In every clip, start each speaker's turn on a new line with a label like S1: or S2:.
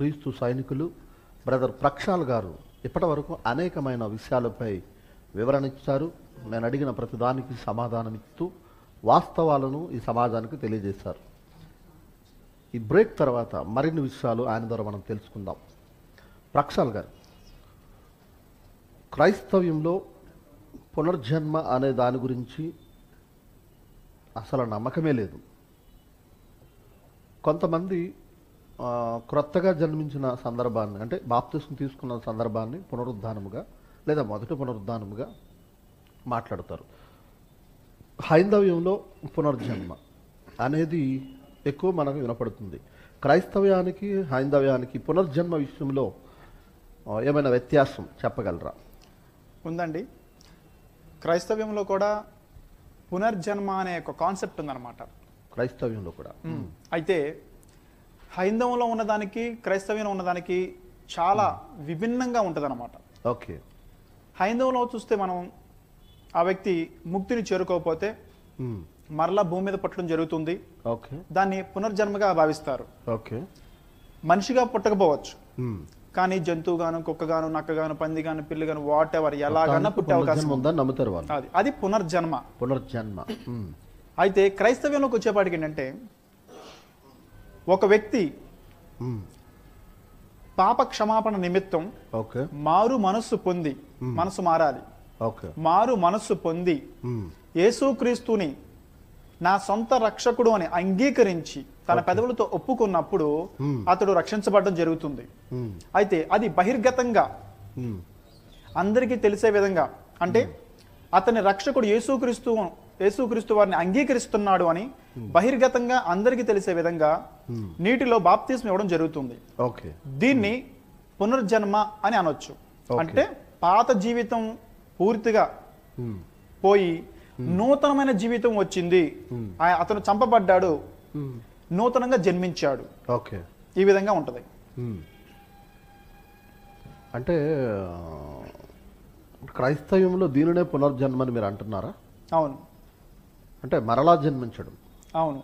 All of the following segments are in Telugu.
S1: క్రీస్తు సైనికులు బ్రదర్ ప్రక్షాల్ గారు ఇప్పటి వరకు అనేకమైన విషయాలపై వివరణ ఇచ్చారు నేను అడిగిన ప్రతిదానికి సమాధానం ఇస్తూ వాస్తవాలను ఈ సమాజానికి తెలియజేశారు ఈ బ్రేక్ తర్వాత మరిన్ని విషయాలు ఆయన ద్వారా మనం తెలుసుకుందాం ప్రక్షాల్ గారు క్రైస్తవ్యంలో పునర్జన్మ అనే దాని గురించి అసలు నమ్మకమే లేదు కొంతమంది క్రొత్తగా జన్మించిన సందర్భాన్ని అంటే బాప్తిస్ం తీసుకున్న సందర్భాన్ని పునరుద్ధానముగా లేదా మొదటి పునరుద్ధానముగా మాట్లాడతారు హైందవ్యంలో పునర్జన్మ అనేది ఎక్కువ మనకు వినపడుతుంది క్రైస్తవ్యానికి హైందవ్యానికి పునర్జన్మ విషయంలో ఏమైనా వ్యత్యాసం చెప్పగలరా
S2: ఉందండి క్రైస్తవ్యంలో కూడా పునర్జన్మ అనే ఒక కాన్సెప్ట్ ఉందన్నమాట
S1: క్రైస్తవ్యంలో కూడా
S2: అయితే హైందవంలో ఉన్నదానికి క్రైస్తవ్యంలో ఉన్నదానికి చాలా hmm. విభిన్నంగా ఉంటుంది అనమాట ఓకే హైందవంలో చూస్తే మనం ఆ వ్యక్తి ముక్తిని చేరుకోకపోతే hmm. మరలా భూమి మీద పుట్టడం జరుగుతుంది ఓకే దాన్ని పునర్జన్మగా భావిస్తారు ఓకే మనిషిగా పుట్టకపోవచ్చు hmm. కానీ జంతువుగాను కుక్కగాను నక్కగాను పిల్లి గాను వాట్ ఎవర్ ఎలాగన్నా పుట్టే అవకాశం ఉందని నమ్ముతారు అది పునర్జన్మ పునర్జన్మ అయితే క్రైస్తవ్యంలోకి వచ్చేపాటికి ఏంటంటే ఒక వ్యక్తి పాప క్షమాపణ నిమిత్తం ఓకే మారు మనస్సు పొంది మనసు మారాలి ఓకే మారు మనస్సు పొంది యేసుక్రీస్తుని నా సొంత రక్షకుడు అని అంగీకరించి తన పెదవులతో ఒప్పుకున్నప్పుడు అతడు రక్షించబడడం జరుగుతుంది అయితే అది బహిర్గతంగా అందరికీ తెలిసే విధంగా అంటే అతని రక్షకుడు యేసుక్రీస్తు యేసుక్రీస్తు వారిని అంగీకరిస్తున్నాడు అని బహిర్గతంగా అందరికీ తెలిసే విధంగా నీటిలో బాప్తిజం ఇవ్వడం జరుగుతుంది దీన్ని పునర్జన్మ అని అనొచ్చు అంటే పాత జీవితం పూర్తిగా పోయి నూతనమైన జీవితం వచ్చింది అతను చంపబడ్డాడు నూతనంగా జన్మించాడు ఓకే ఈ విధంగా ఉంటుంది
S1: అంటే క్రైస్తవ్యంలో దీనినే పునర్జన్మ అని మీరు అంటున్నారా అవును అంటే మరలా జన్మించడం అవును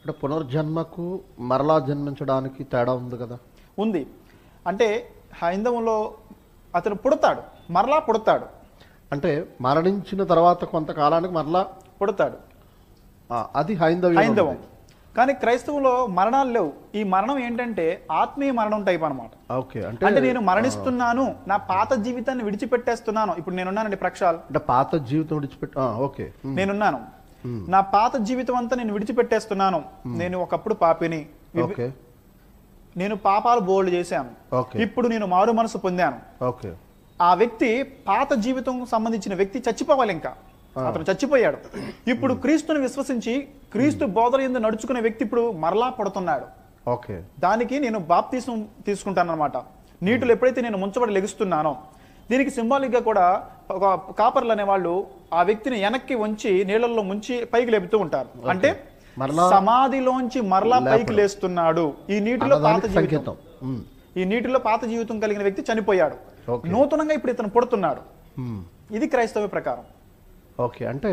S1: అంటే పునర్జన్మకు మరలా జన్మించడానికి తేడా ఉంది
S2: కదా ఉంది అంటే హైందవంలో అతను పుడతాడు మరలా పుడతాడు అంటే మరణించిన తర్వాత కొంతకాలానికి మరలా పుడతాడు
S1: అది హైందవ హైందవం
S2: కానీ క్రైస్తవులో మరణాలు లేవు ఈ మరణం ఏంటంటే ఆత్మీయ మరణం టైప్ అనమాట
S1: ఓకే అంటే అంటే నేను మరణిస్తున్నాను
S2: నా పాత జీవితాన్ని విడిచిపెట్టేస్తున్నాను ఇప్పుడు నేనున్నానండి ప్రక్షాల్ అంటే పాత జీవితం విడిచిపెట్టి ఓకే నేనున్నాను నా పాత జీవితం అంతా నేను విడిచిపెట్టేస్తున్నాను hmm. నేను ఒకప్పుడు పాపిని నేను పాపాలు బోల్డ్ చేశాను ఇప్పుడు నేను మారు మనసు పొందాను ఆ వ్యక్తి పాత జీవితం సంబంధించిన వ్యక్తి చచ్చిపోవాలి ఇంకా ah. అతను చచ్చిపోయాడు ఇప్పుడు hmm. క్రీస్తుని విశ్వసించి క్రీస్తు hmm. బోధల ఎందు నడుచుకునే వ్యక్తి ఇప్పుడు మరలా పడుతున్నాడు దానికి నేను బాప్తీసం తీసుకుంటాను అనమాట నీటిలో ఎప్పుడైతే నేను ముంచబడి లెగుస్తున్నానో దీనికి సింబాలిక్గా కూడా ఒక కాపర్లు అనేవాళ్ళు ఆ వ్యక్తిని వెనక్కి ఉంచి నీళ్ళల్లో ముంచి పైకి లేపుతూ ఉంటారు అంటే సమాధిలోంచి మరలా పైకి లేస్తున్నాడు ఈ నీటిలో పాత జీవితం ఈ నీటిలో పాత జీవితం కలిగిన వ్యక్తి చనిపోయాడు నూతనంగా ఇప్పుడు ఇతను పుడుతున్నాడు ఇది క్రైస్తవ ప్రకారం
S1: ఓకే అంటే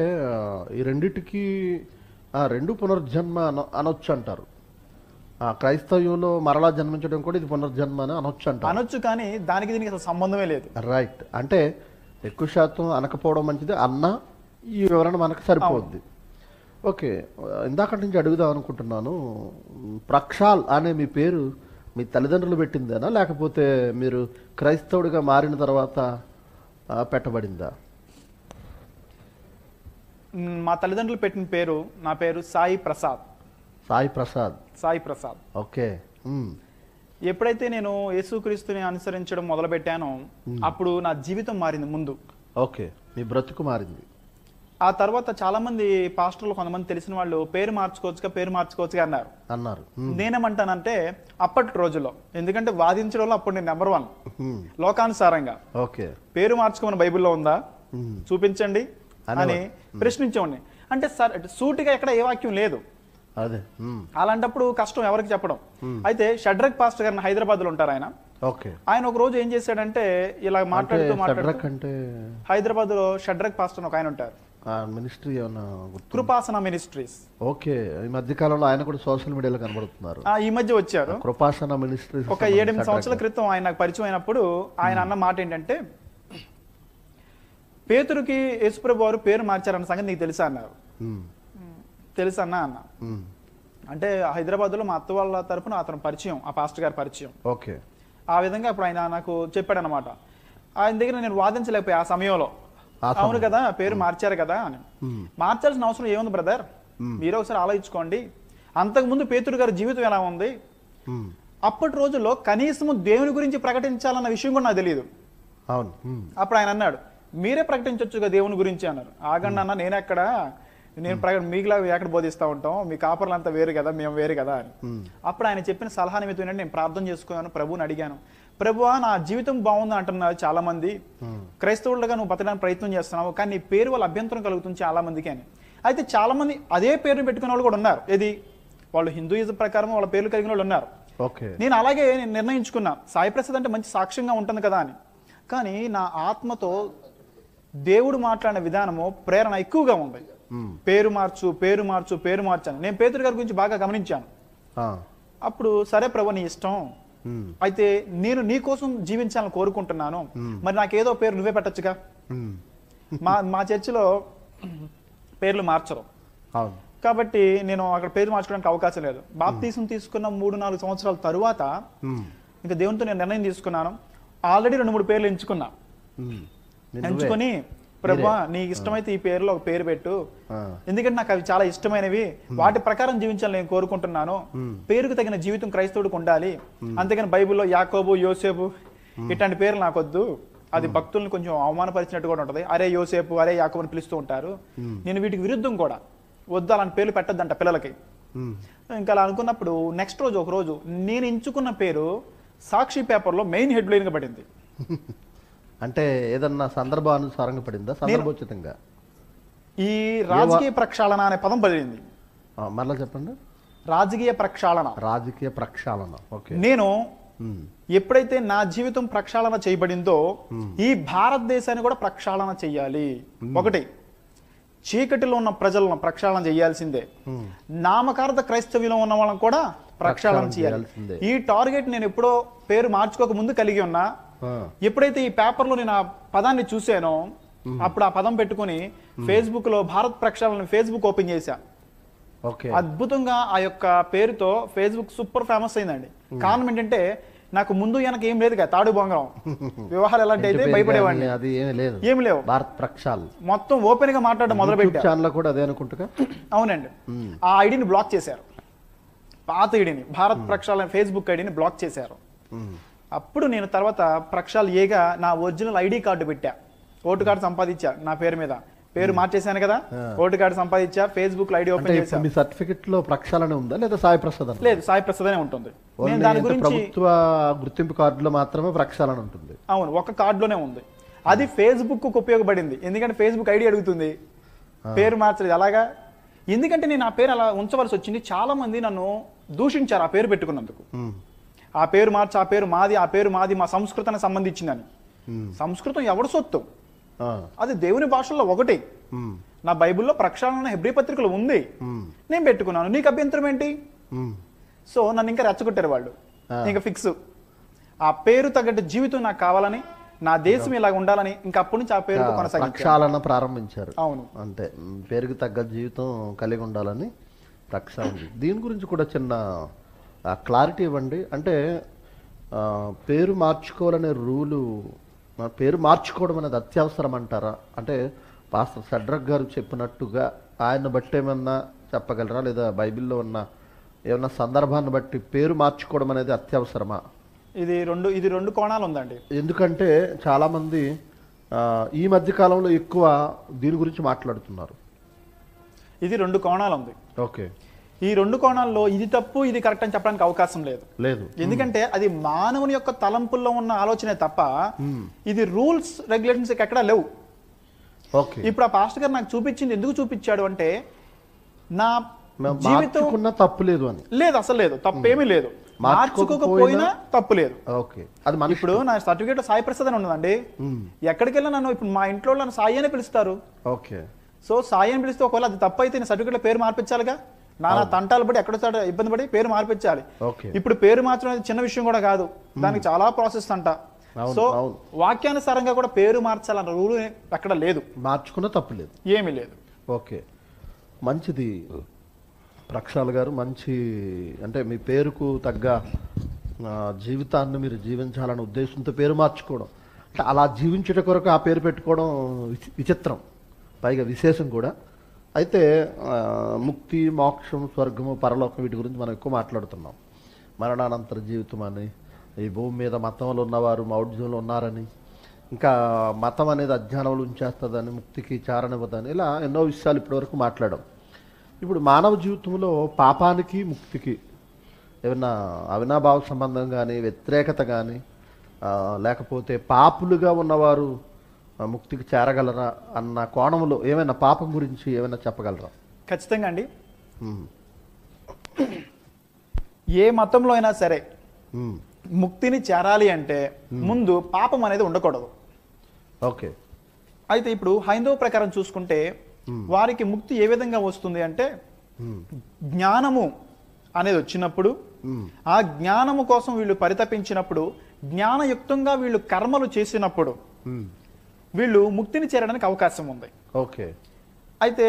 S1: ఈ రెండిటికి రెండు పునర్జన్మ అనొచ్చు అంటారు క్రైస్తవ్యంలో మరలా జన్మించడం కూడా ఇది పునర్జన్మ అని అనొచ్చు అంట అనొచ్చు కానీ దానికి దీనికి అసలు సంబంధమే లేదు రైట్ అంటే ఎక్కువ శాతం అనకపోవడం మంచిది అన్న ఈ వివరణ మనకు సరిపోద్ది ఓకే ఇందాక నుంచి అడుగుదాం అనుకుంటున్నాను ప్రక్షాల్ అనే మీ పేరు మీ తల్లిదండ్రులు పెట్టిందేనా లేకపోతే మీరు క్రైస్తవుడిగా మారిన తర్వాత పెట్టబడిందా
S2: మా తల్లిదండ్రులు పెట్టిన పేరు నా పేరు సాయి ప్రసాద్
S1: సాయి ప్రసాద్ సాయి ప్రసాద్ ఓకే
S2: ఎప్పుడైతే నేను యేసుక్రీస్తుని అనుసరించడం మొదలుపెట్టానో అప్పుడు నా జీవితం మారింది ముందు
S1: ఓకే మీ బ్రతుకు మారింది
S2: ఆ తర్వాత చాలా మంది పాస్టర్లు కొంతమంది తెలిసిన వాళ్ళు పేరు మార్చుకోవచ్చుగా పేరు మార్చుకోవచ్చుగా అన్నారు అన్నారు నేనేమంటానంటే అప్పటి రోజుల్లో ఎందుకంటే వాదించడంలో అప్పుడు నేను నెంబర్ వన్ లోకానుసారంగా ఓకే పేరు మార్చుకోమని బైబిల్లో ఉందా చూపించండి అని ప్రశ్నించేవాడిని అంటే సార్ సూటిగా ఎక్కడ ఏ వాక్యం లేదు అదే అలాంటప్పుడు కష్టం ఎవరికి చెప్పడం అయితే షడ్రక్ పాస్టర్ గారిని హైదరాబాద్ లో ఉంటారు ఆయన ఓకే ఆయన ఒక రోజు ఏం చేశాడంటే ఇలా మాట్లాడుతూ మాట్లాడుతూ హైదరాబాద్ లో షడ్రక్ పాస్టర్ ఒక ఆయన ఉంటారు
S1: మినిస్ట్రీ ఏమన్నా
S2: కృపాసన మినిస్ట్రీస్
S1: ఓకే ఈ మధ్య కాలంలో ఆయన కూడా సోషల్ మీడియాలో కనబడుతున్నారు ఈ మధ్య వచ్చారు కృపాసన మినిస్ట్రీస్ ఒక ఏడెనిమిది సంవత్సరాల
S2: క్రితం ఆయన పరిచయం అయినప్పుడు ఆయన అన్న మాట ఏంటంటే పేతురుకి యేసుప్రభు వారు పేరు మార్చారన్న సంగతి నీకు తెలుసా అన్నారు తెలుసు అన్న అన్న అంటే హైదరాబాద్లో మా అత్త వాళ్ళ తరపున అతను పరిచయం ఆ పాస్టర్ గారి పరిచయం ఓకే ఆ విధంగా అప్పుడు ఆయన నాకు చెప్పాడనమాట ఆయన దగ్గర నేను వాదించలేకపోయా ఆ సమయంలో అవును కదా పేరు మార్చారు కదా అని మార్చాల్సిన అవసరం ఏముంది బ్రదర్ మీరు ఒకసారి ఆలోచించుకోండి అంతకుముందు పేతుడు గారి జీవితం ఎలా ఉంది అప్పటి రోజుల్లో కనీసము దేవుని గురించి ప్రకటించాలన్న విషయం కూడా నాకు తెలియదు అవును అప్పుడు ఆయన అన్నాడు మీరే ప్రకటించవచ్చుగా దేవుని గురించి అన్నారు ఆగండి అన్న నేనెక్కడ నేను ప్రగ మీకులా ఎక్కడ బోధిస్తూ ఉంటాం మీ కాపర్లు అంతా వేరు కదా మేము వేరు కదా అని అప్పుడు ఆయన చెప్పిన సలహా నిమిత్తం నేను ప్రార్థన చేసుకున్నాను ప్రభుని అడిగాను ప్రభు నా జీవితం బాగుంది అంటున్నారు చాలా మంది క్రైస్తవులుగా నువ్వు బతకడానికి ప్రయత్నం చేస్తున్నావు కానీ నీ పేరు వాళ్ళ అభ్యంతరం కలుగుతుంది చాలా మందికి అని అయితే చాలా మంది అదే పేరుని పెట్టుకునే వాళ్ళు కూడా ఉన్నారు ఏది వాళ్ళు హిందూయిజం ప్రకారం వాళ్ళ పేర్లు కలిగిన వాళ్ళు ఉన్నారు నేను అలాగే నిర్ణయించుకున్నా సాయి ప్రసాద్ అంటే మంచి సాక్ష్యంగా ఉంటుంది కదా అని కానీ నా ఆత్మతో దేవుడు మాట్లాడిన విధానము ప్రేరణ ఎక్కువగా ఉంది పేరు మార్చు పేరు మార్చు పేరు మార్చాను నేను పేతురు గారి గురించి బాగా గమనించాను అప్పుడు సరే ప్రభు నీ ఇష్టం అయితే నేను నీ కోసం జీవించాలని కోరుకుంటున్నాను మరి నాకు ఏదో పేరు నువ్వే పెట్టచ్చుగా మా మా చర్చిలో పేర్లు మార్చరు కాబట్టి నేను అక్కడ పేరు మార్చుకోవడానికి అవకాశం లేదు బాప్తీసం తీసుకున్న మూడు నాలుగు సంవత్సరాల తరువాత ఇంకా దేవునితో నేను నిర్ణయం తీసుకున్నాను ఆల్రెడీ రెండు మూడు పేర్లు ఎంచుకున్నా
S3: ఎంచుకొని ప్రభా నీకు
S2: ఇష్టమైతే ఈ పేరులో ఒక పేరు పెట్టు ఎందుకంటే నాకు అవి చాలా ఇష్టమైనవి వాటి ప్రకారం జీవించాలని నేను కోరుకుంటున్నాను పేరుకు తగిన జీవితం క్రైస్తవుడికి ఉండాలి అంతేగాని బైబిల్లో యాకోబు యోసేపు ఇట్లాంటి పేర్లు నాకొద్దు అది భక్తుల్ని కొంచెం అవమానపరిచినట్టు కూడా ఉంటది అరే యోసేపు అరే యాకోబు అని పిలుస్తూ ఉంటారు నేను వీటికి విరుద్ధం కూడా వద్దు అలాంటి పేర్లు పెట్టద్దంట పిల్లలకి ఇంకా అలా అనుకున్నప్పుడు నెక్స్ట్ రోజు ఒక రోజు నేను ఎంచుకున్న పేరు సాక్షి పేపర్లో మెయిన్ హెడ్లైన్గా పడింది
S1: అంటే ఏదన్నా సందర్భానుసారంగా పడిందా సందర్భోచితంగా ఈ రాజకీయ
S2: ప్రక్షాళన అనే పదం పడింది మరలా చెప్పండి రాజకీయ ప్రక్షాళన రాజకీయ ప్రక్షాళన ఓకే నేను ఎప్పుడైతే నా జీవితం ప్రక్షాళన చేయబడిందో ఈ భారతదేశాన్ని కూడా ప్రక్షాళన చెయ్యాలి ఒకటి చీకటిలో ఉన్న ప్రజలను ప్రక్షాళన చేయాల్సిందే నామకార్థ క్రైస్తవ్యంలో ఉన్న వాళ్ళని కూడా ప్రక్షాళన చేయాలి ఈ టార్గెట్ నేను ఎప్పుడో పేరు మార్చుకోక ముందు కలిగి ఉన్నా ఎప్పుడైతే ఈ పేపర్లో నేను ఆ పదాన్ని చూసానో అప్పుడు ఆ పదం పెట్టుకుని ఫేస్బుక్ లో భారత్ ప్రక్షాళన ఫేస్బుక్ ఓపెన్ చేశా అద్భుతంగా ఆ యొక్క పేరుతో ఫేస్బుక్ సూపర్ ఫేమస్ అయిందండి కారణం ఏంటంటే నాకు ముందు వెనక ఏం లేదు కదా తాడు బొంగరం వివాహాలు ఎలాంటి అయితే భయపడేవాడిని
S1: అది ఏమి లేదు
S2: ఏమి లేవు భారత్ ప్రక్షాలు మొత్తం ఓపెన్ గా మాట్లాడడం మొదలు పెట్టాను కూడా అదే అనుకుంటుగా అవునండి ఆ ఐడిని బ్లాక్ చేశారు పాత ఐడిని భారత్ ప్రక్షాళన ఫేస్బుక్ ఐడిని బ్లాక్ చేశారు అప్పుడు నేను తర్వాత ప్రక్షాలు ఏగా నా ఒరిజినల్ ఐడి కార్డు పెట్టా ఓటు కార్డు సంపాదించా నా పేరు మీద పేరు మార్చేశాను కదా ఓటు కార్డు సంపాదించా ఫేస్బుక్ ఐడి ఓపెన్ చేశాను
S1: మీ సర్టిఫికెట్ లో ప్రక్షాళన ఉందా లేదా సాయి ప్రసాద్
S2: లేదు సాయి ప్రసాద్ అనే ఉంటుంది నేను దాని గురించి ప్రభుత్వ
S1: గుర్తింపు కార్డులో మాత్రమే ప్రక్షాళన ఉంటుంది
S2: అవును ఒక కార్డులోనే ఉంది అది ఫేస్బుక్ కు ఉపయోగపడింది ఎందుకంటే ఫేస్బుక్ ఐడి అడుగుతుంది పేరు మార్చలేదు అలాగా ఎందుకంటే నేను ఆ పేరు అలా ఉంచవలసి వచ్చింది చాలా మంది నన్ను దూషించారు ఆ పేరు పెట్టుకున్నందుకు ఆ పేరు మార్చి ఆ పేరు మాది ఆ పేరు మాది మా సంస్కృతానికి సంబంధించిందని సంస్కృతం ఎవడు సొత్తు అది దేవుని భాషల్లో ఒకటి నా బైబిల్లో ప్రక్షాళన హెబ్రి పత్రికలు ఉంది నేను పెట్టుకున్నాను నీకు అభ్యంతరం ఏంటి సో నన్ను ఇంకా రెచ్చగొట్టారు వాళ్ళు ఇంకా ఫిక్స్ ఆ పేరు తగ్గట్టు జీవితం నాకు కావాలని నా దేశం ఇలా ఉండాలని ఇంకా అప్పటి నుంచి ఆ పేరు ప్రక్షాళన
S1: ప్రారంభించారు అవును అంతే పేరుకు తగ్గ జీవితం కలిగి ఉండాలని ప్రక్షాళన దీని గురించి కూడా చిన్న క్లారిటీ ఇవ్వండి అంటే పేరు మార్చుకోవాలనే రూలు పేరు మార్చుకోవడం అనేది అత్యవసరం అంటారా అంటే పాస్టర్ సెడ్రక్ గారు చెప్పినట్టుగా ఆయన బట్టి ఏమన్నా చెప్పగలరా లేదా బైబిల్లో ఉన్న ఏమన్నా సందర్భాన్ని బట్టి పేరు మార్చుకోవడం అనేది అత్యవసరమా
S2: ఇది రెండు ఇది రెండు కోణాలు ఉందండి
S1: ఎందుకంటే చాలామంది ఈ
S2: మధ్య కాలంలో ఎక్కువ
S1: దీని గురించి మాట్లాడుతున్నారు
S2: ఇది రెండు కోణాలు ఉంది ఓకే ఈ రెండు కోణాల్లో ఇది తప్పు ఇది కరెక్ట్ అని చెప్పడానికి అవకాశం లేదు లేదు ఎందుకంటే అది మానవుని యొక్క తలంపుల్లో ఉన్న ఆలోచనే తప్ప ఇది రూల్స్ రెగ్యులేషన్స్ ఎక్కడా లేవు ఇప్పుడు ఆ పాస్టర్ గారు నాకు చూపించింది ఎందుకు చూపించాడు అంటే నా జీవితం తప్పు లేదు అని లేదు అసలు లేదు తప్పేమీ లేదు మార్చుకోకపోయినా తప్పు లేదు ఓకే అది మన ఇప్పుడు నా సర్టిఫికేట్ సాయి ప్రసాద్ అని ఉన్నదండి ఎక్కడికి వెళ్ళినా నన్ను ఇప్పుడు మా ఇంట్లో నన్ను సాయి అని పిలుస్తారు ఓకే సో సాయి అని పిలిస్తే ఒకవేళ అది తప్పు అయితే నేను పేరు మార్పించాలిగా నానా తంటాలు పడి ఎక్కడ ఇబ్బంది పడి పేరు మార్పించాలి ఇప్పుడు పేరు మార్చడం అనేది చిన్న విషయం కూడా కాదు దానికి చాలా ప్రాసెస్ అంట సో వాక్యానుసారంగా కూడా పేరు మార్చాలన్న రూల్ అక్కడ లేదు మార్చుకున్న తప్పు లేదు ఏమీ లేదు
S1: ఓకే మంచిది ప్రక్షాళ్ గారు మంచి అంటే మీ పేరుకు తగ్గ జీవితాన్ని మీరు జీవించాలనే ఉద్దేశంతో పేరు మార్చుకోవడం అంటే అలా జీవించట కొరకు ఆ పేరు పెట్టుకోవడం విచిత్రం పైగా విశేషం కూడా అయితే ముక్తి మోక్షం స్వర్గము పరలోకం వీటి గురించి మనం ఎక్కువ మాట్లాడుతున్నాం మరణానంతర జీవితం అని ఈ భూమి మీద మతంలో ఉన్నవారు మౌఢ్యంలో ఉన్నారని ఇంకా మతం అనేది అజ్ఞానంలో ఉంచేస్తుందని ముక్తికి చారణివ్వదని ఇలా ఎన్నో విషయాలు ఇప్పటివరకు మాట్లాడాం ఇప్పుడు మానవ జీవితంలో పాపానికి ముక్తికి ఏమన్నా అవినాభావ సంబంధం కానీ వ్యతిరేకత కానీ లేకపోతే పాపులుగా ఉన్నవారు ముక్తికి చేరగలరా అన్న కోణంలో ఏమైనా పాపం గురించి ఏమైనా చెప్పగలరా ఖచ్చితంగా అండి
S2: ఏ మతంలో అయినా సరే ముక్తిని చేరాలి అంటే ముందు పాపం అనేది ఉండకూడదు ఓకే అయితే ఇప్పుడు హైందవ ప్రకారం చూసుకుంటే వారికి ముక్తి ఏ విధంగా వస్తుంది అంటే జ్ఞానము అనేది వచ్చినప్పుడు ఆ జ్ఞానము కోసం వీళ్ళు పరితపించినప్పుడు జ్ఞానయుక్తంగా వీళ్ళు కర్మలు చేసినప్పుడు వీళ్ళు ముక్తిని చేరడానికి అవకాశం ఉంది ఓకే అయితే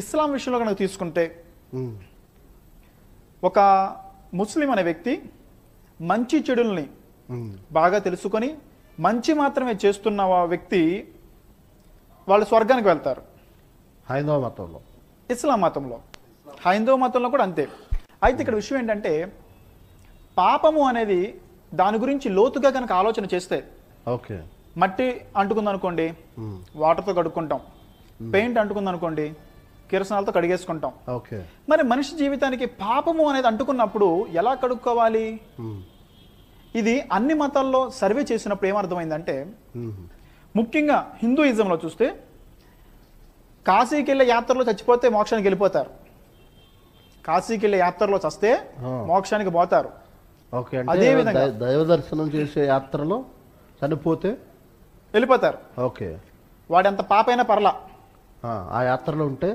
S2: ఇస్లాం విషయంలో కనుక తీసుకుంటే ఒక ముస్లిం అనే వ్యక్తి మంచి చెడుల్ని బాగా తెలుసుకొని మంచి మాత్రమే చేస్తున్న వ్యక్తి వాళ్ళు స్వర్గానికి వెళ్తారు హైందవ మతంలో ఇస్లాం మతంలో హైందవ మతంలో కూడా అంతే అయితే ఇక్కడ విషయం ఏంటంటే పాపము అనేది దాని గురించి లోతుగా కనుక ఆలోచన చేస్తే ఓకే మట్టి అంటుకుంది అనుకోండి వాటర్తో కడుక్కుంటాం పెయింట్ అంటుకుంది అనుకోండి కిరసనాలతో కడిగేసుకుంటాం మరి మనిషి జీవితానికి పాపము అనేది అంటుకున్నప్పుడు ఎలా కడుక్కోవాలి ఇది అన్ని మతాల్లో సర్వే చేసినప్పుడు ఏమర్థమైందంటే ముఖ్యంగా హిందూయిజంలో చూస్తే కాశీకి వెళ్ళే యాత్రలో చచ్చిపోతే మోక్షానికి వెళ్ళిపోతారు కాశీకి వెళ్ళే యాత్రలో చస్తే మోక్షానికి పోతారు
S1: అదే విధంగా దైవ దర్శనం చేసే యాత్రలో చనిపోతే వెళ్ళిపోతారు ఓకే
S2: వాడు ఎంత పాపైనా పర్లా
S1: ఆ యాత్రలో ఉంటే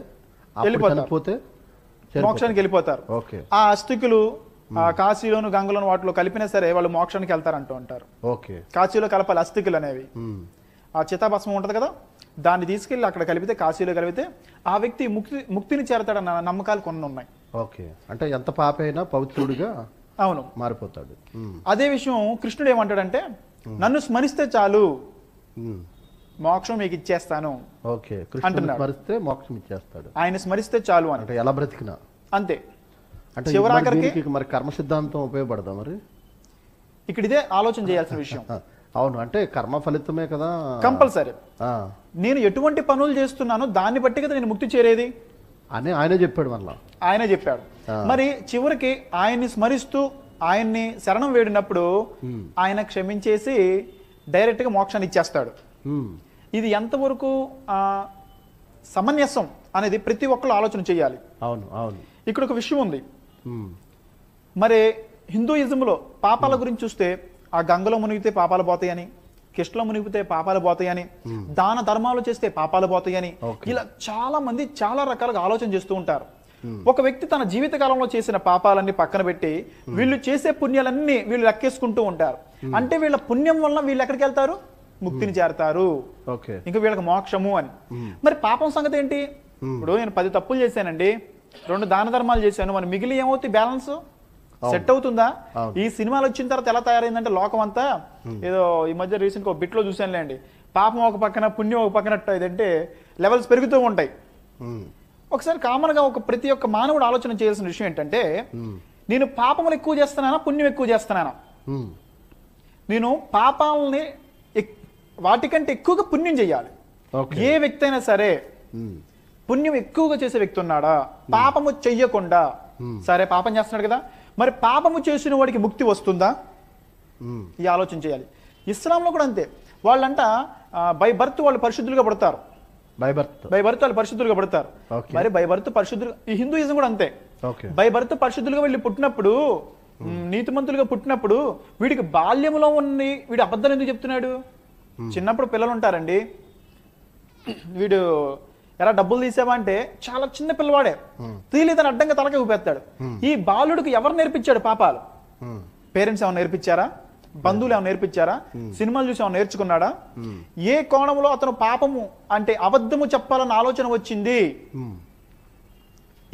S1: వెళ్ళిపోతే
S2: మోక్షానికి వెళ్ళిపోతారు
S1: ఓకే
S3: ఆ
S2: అస్థికులు కాశీలోను గంగలోను వాటిలో కలిపినా సరే వాళ్ళు మోక్షానికి వెళ్తారంటూ ఉంటారు ఓకే కాశీలో కలపాలి అస్థికులు అనేవి ఆ చితాభస్మం ఉంటుంది కదా దాన్ని తీసుకెళ్లి అక్కడ కలిపితే కాశీలో కలిపితే ఆ వ్యక్తి ముక్తి ముక్తిని చేరతాడన్న నమ్మకాలు కొన్ని ఉన్నాయి ఓకే అంటే ఎంత పాప అయినా పవిత్రుడిగా అవును మారిపోతాడు అదే విషయం కృష్ణుడు ఏమంటాడంటే నన్ను స్మరిస్తే చాలు Hmm. మోక్షం మీకు ఇచ్చేస్తాను
S1: ఓకే కృష్ణుని స్మరిస్తే మోక్షం ఇచ్చేస్తాడు
S2: ఆయన స్మరిస్తే చాలు అని ఎలా బ్రతికినా అంతే అంటే చివరాఖరికి
S1: మరి కర్మ సిద్ధాంతం ఉపయోగపడదా మరి
S2: ఇక్కడ ఇదే ఆలోచన చేయాల్సిన విషయం అవును అంటే కర్మ ఫలితమే కదా కంపల్సరీ నేను ఎటువంటి పనులు చేస్తున్నానో దాన్ని బట్టి కదా నేను ముక్తి చేరేది అని ఆయన చెప్పాడు మళ్ళా ఆయనే చెప్పాడు మరి చివరికి ఆయన్ని స్మరిస్తూ ఆయన్ని శరణం వేడినప్పుడు hmm. ఆయన క్షమించేసి డైరెక్ట్గా మోక్షాన్ని ఇచ్చేస్తాడు ఇది ఎంతవరకు సమన్యసం అనేది ప్రతి ఒక్కరు ఆలోచన చేయాలి అవును అవును ఇక్కడ ఒక విషయం ఉంది మరి హిందూయిజంలో పాపాల గురించి చూస్తే ఆ గంగలో మునిగితే పాపాలు పోతాయని కిష్టలో మునిగితే పాపాలు పోతాయని దాన ధర్మాలు చేస్తే పాపాలు పోతాయని ఇలా చాలా మంది చాలా రకాలుగా ఆలోచన చేస్తూ ఉంటారు Hmm. ఒక వ్యక్తి తన జీవిత కాలంలో చేసిన పాపాలన్నీ పక్కన పెట్టి hmm. వీళ్ళు చేసే పుణ్యాలన్నీ వీళ్ళు లెక్కేసుకుంటూ ఉంటారు hmm. అంటే వీళ్ళ పుణ్యం వల్ల వీళ్ళు ఎక్కడికి వెళ్తారు ముక్తిని చేరతారు ఇంకా వీళ్ళకి మోక్షము అని మరి పాపం సంగతి ఏంటి ఇప్పుడు నేను పది తప్పులు చేశానండి రెండు దాన ధర్మాలు చేశాను మరి మిగిలి ఏమవుతుంది బ్యాలెన్స్ సెట్ అవుతుందా ఈ సినిమాలు వచ్చిన తర్వాత ఎలా తయారైందంటే లోకం అంతా ఏదో ఈ మధ్య రీసెంట్ ఒక బిట్లో అండి పాపం ఒక పక్కన పుణ్యం ఒక పక్కన ఇదంటే లెవెల్స్ పెరుగుతూ ఉంటాయి ఒకసారి కామన్గా ఒక ప్రతి ఒక్క మానవుడు ఆలోచన చేయాల్సిన విషయం ఏంటంటే నేను పాపములు ఎక్కువ చేస్తున్నానా పుణ్యం ఎక్కువ చేస్తున్నానా నేను పాపాలని వాటికంటే ఎక్కువగా పుణ్యం చేయాలి ఏ వ్యక్తి అయినా సరే పుణ్యం ఎక్కువగా చేసే వ్యక్తి ఉన్నాడా పాపము చెయ్యకుండా సరే పాపం చేస్తున్నాడు కదా మరి పాపము చేసిన వాడికి ముక్తి వస్తుందా ఈ ఆలోచన చేయాలి ఇస్లాంలో కూడా అంతే వాళ్ళంట బై బర్త్ వాళ్ళు పరిశుద్ధులుగా పడతారు బై పరిశుద్ధులుగా పడతారు మరి భయభర్త పరిశుద్ధులు ఈ హిందూయిజం కూడా అంతే భయభర్త పరిశుద్ధులుగా వెళ్ళి పుట్టినప్పుడు నీతిమంతులుగా పుట్టినప్పుడు వీడికి బాల్యంలో ఉన్ని వీడు అబద్ధం ఎందుకు చెప్తున్నాడు చిన్నప్పుడు పిల్లలు ఉంటారండి వీడు ఎలా డబ్బులు తీసావా అంటే చాలా చిన్న పిల్లవాడే తీలేదని అడ్డంగా తలకే ఊపేస్తాడు ఈ బాలుడికి ఎవరు నేర్పించాడు పాపాలు పేరెంట్స్ ఏమైనా నేర్పించారా బంధువులు ఏమైనా నేర్పించారా సినిమాలు చూసి ఏమైనా నేర్చుకున్నాడా ఏ కోణంలో అతను పాపము అంటే అబద్ధము చెప్పాలన్న ఆలోచన వచ్చింది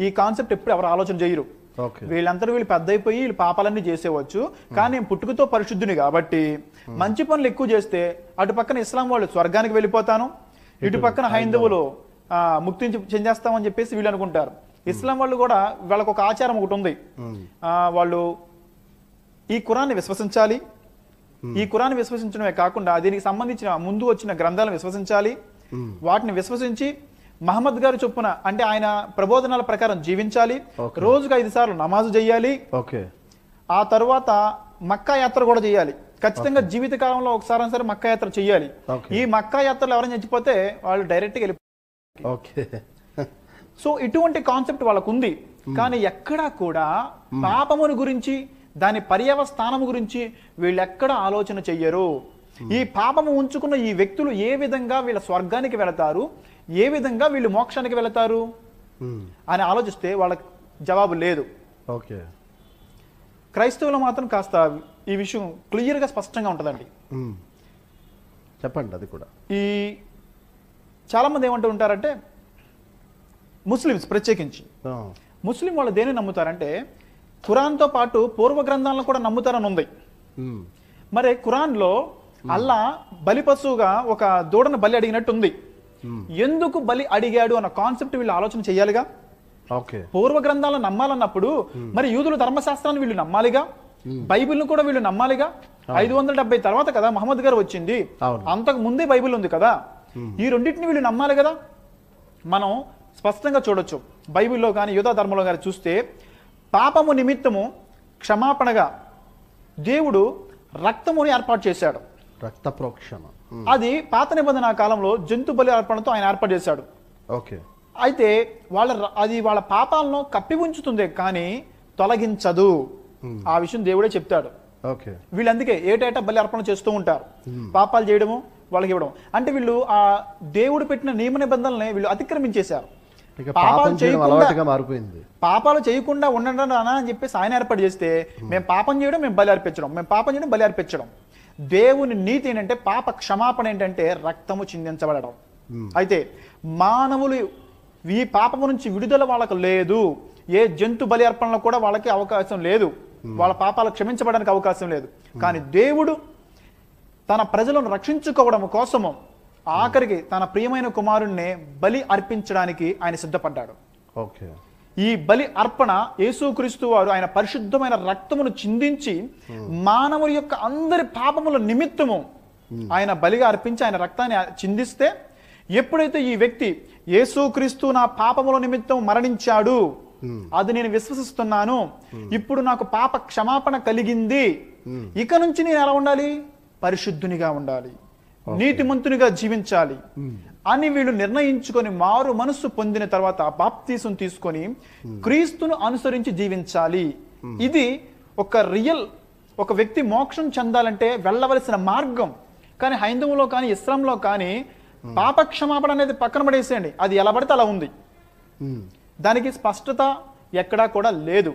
S2: ఈ కాన్సెప్ట్ ఎప్పుడు ఎవరు ఆలోచన చేయరు వీళ్ళందరూ వీళ్ళు పెద్ద అయిపోయి వీళ్ళు పాపాలన్నీ చేసేవచ్చు కానీ నేను పుట్టుకతో పరిశుద్ధుని కాబట్టి మంచి పనులు ఎక్కువ చేస్తే అటు పక్కన ఇస్లాం వాళ్ళు స్వర్గానికి వెళ్ళిపోతాను ఇటు పక్కన హైందవులు ముక్తి చెందేస్తామని చెప్పేసి వీళ్ళు అనుకుంటారు ఇస్లాం వాళ్ళు కూడా వాళ్ళకు ఒక ఆచారం ఒకటి ఉంది వాళ్ళు ఈ కురాన్ని విశ్వసించాలి ఈ కురాన్ని విశ్వసించడమే కాకుండా దీనికి సంబంధించిన ముందు వచ్చిన గ్రంథాలను విశ్వసించాలి వాటిని విశ్వసించి మహమ్మద్ గారు చొప్పున అంటే ఆయన ప్రబోధనాల ప్రకారం జీవించాలి రోజుకు ఐదు సార్లు నమాజు చేయాలి ఆ తర్వాత మక్కా యాత్ర కూడా చేయాలి ఖచ్చితంగా జీవిత కాలంలో ఒకసారి సరే మక్కా యాత్ర చేయాలి ఈ మక్కా యాత్రలు ఎవరైనా చచ్చిపోతే వాళ్ళు డైరెక్ట్గా ఓకే సో ఇటువంటి కాన్సెప్ట్ వాళ్ళకు ఉంది కానీ ఎక్కడా కూడా పాపమును గురించి దాని పర్యవస్థానం గురించి వీళ్ళెక్కడ ఆలోచన చెయ్యరు ఈ పాపము ఉంచుకున్న ఈ వ్యక్తులు ఏ విధంగా వీళ్ళ స్వర్గానికి వెళతారు ఏ విధంగా వీళ్ళు మోక్షానికి వెళతారు hmm. అని ఆలోచిస్తే వాళ్ళకి జవాబు లేదు ఓకే క్రైస్తవులు మాత్రం కాస్త ఈ విషయం క్లియర్గా స్పష్టంగా ఉంటుందండి
S1: hmm. చెప్పండి అది కూడా
S2: ఈ చాలామంది ఏమంటూ ఉంటారంటే ముస్లిమ్స్ ప్రత్యేకించి ముస్లిం వాళ్ళు దేని నమ్ముతారంటే ఖురాన్తో పాటు పూర్వ గ్రంథాలను కూడా నమ్ముతారని ఉంది మరి ఖురాన్లో అల్లా బలి పశువుగా ఒక దూడను బలి అడిగినట్టు ఉంది ఎందుకు బలి అడిగాడు అన్న కాన్సెప్ట్ వీళ్ళు ఆలోచన చేయాలిగా పూర్వ గ్రంథాలను నమ్మాలన్నప్పుడు మరి యూదుల ధర్మశాస్త్రాన్ని వీళ్ళు నమ్మాలిగా బైబిల్ ను కూడా వీళ్ళు నమ్మాలిగా ఐదు వందల డెబ్బై తర్వాత కదా మహమ్మద్ గారు వచ్చింది అంతకు ముందే బైబిల్ ఉంది కదా ఈ రెండింటిని వీళ్ళు నమ్మాలి కదా మనం స్పష్టంగా చూడొచ్చు బైబిల్లో కానీ యూదా ధర్మంలో కానీ చూస్తే పాపము నిమిత్తము క్షమాపణగా దేవుడు రక్తముని ఏర్పాటు చేశాడు
S1: రక్త ప్రోక్షణ
S2: అది పాత నిబంధన కాలంలో జంతు బలి అర్పణతో ఆయన ఏర్పాటు చేశాడు ఓకే అయితే వాళ్ళ అది వాళ్ళ పాపాలను కప్పి ఉంచుతుంది కానీ తొలగించదు ఆ విషయం దేవుడే చెప్తాడు ఓకే వీళ్ళు అందుకే ఏటేటా బలి అర్పణ చేస్తూ ఉంటారు పాపాలు చేయడము వాళ్ళకి ఇవ్వడం అంటే వీళ్ళు ఆ దేవుడు పెట్టిన నియమ నిబంధనల్ని వీళ్ళు అతిక్రమించేశారు పాపాలు చేయకుండా మారిపోయింది పాపాలు చేయకుండా ఉండడం రానా అని చెప్పేసి ఆయన ఏర్పాటు చేస్తే మేము పాపం చేయడం మేము బలి అర్పించడం మేము పాపం చేయడం బలి అర్పించడం దేవుని నీతి ఏంటంటే పాప క్షమాపణ ఏంటంటే రక్తము చిందించబడడం అయితే మానవులు ఈ పాపము నుంచి విడుదల వాళ్ళకు లేదు ఏ జంతు బలి అర్పణలో కూడా వాళ్ళకి అవకాశం లేదు వాళ్ళ పాపాలు క్షమించబడడానికి అవకాశం లేదు కానీ దేవుడు తన ప్రజలను రక్షించుకోవడం కోసము ఆఖరికి తన ప్రియమైన కుమారుణ్ణి బలి అర్పించడానికి ఆయన సిద్ధపడ్డాడు ఓకే ఈ బలి అర్పణ యేసుక్రీస్తు వారు ఆయన పరిశుద్ధమైన రక్తమును చిందించి మానవుని యొక్క అందరి పాపముల నిమిత్తము ఆయన బలిగా అర్పించి ఆయన రక్తాన్ని చిందిస్తే ఎప్పుడైతే ఈ వ్యక్తి యేసుక్రీస్తు నా పాపముల నిమిత్తం మరణించాడు అది నేను విశ్వసిస్తున్నాను ఇప్పుడు నాకు పాప క్షమాపణ కలిగింది ఇక నుంచి నేను ఎలా ఉండాలి పరిశుద్ధునిగా ఉండాలి నీతిమంతునిగా జీవించాలి అని వీళ్ళు నిర్ణయించుకొని మారు మనస్సు పొందిన తర్వాత బాప్తీసును తీసుకొని క్రీస్తును అనుసరించి జీవించాలి ఇది ఒక రియల్ ఒక వ్యక్తి మోక్షం చెందాలంటే వెళ్ళవలసిన మార్గం కానీ హైందవంలో కానీ ఇస్లాంలో కానీ పాపక్షమాపణ అనేది పక్కన పడేసేయండి అది ఎలా పడితే అలా ఉంది దానికి స్పష్టత ఎక్కడా కూడా లేదు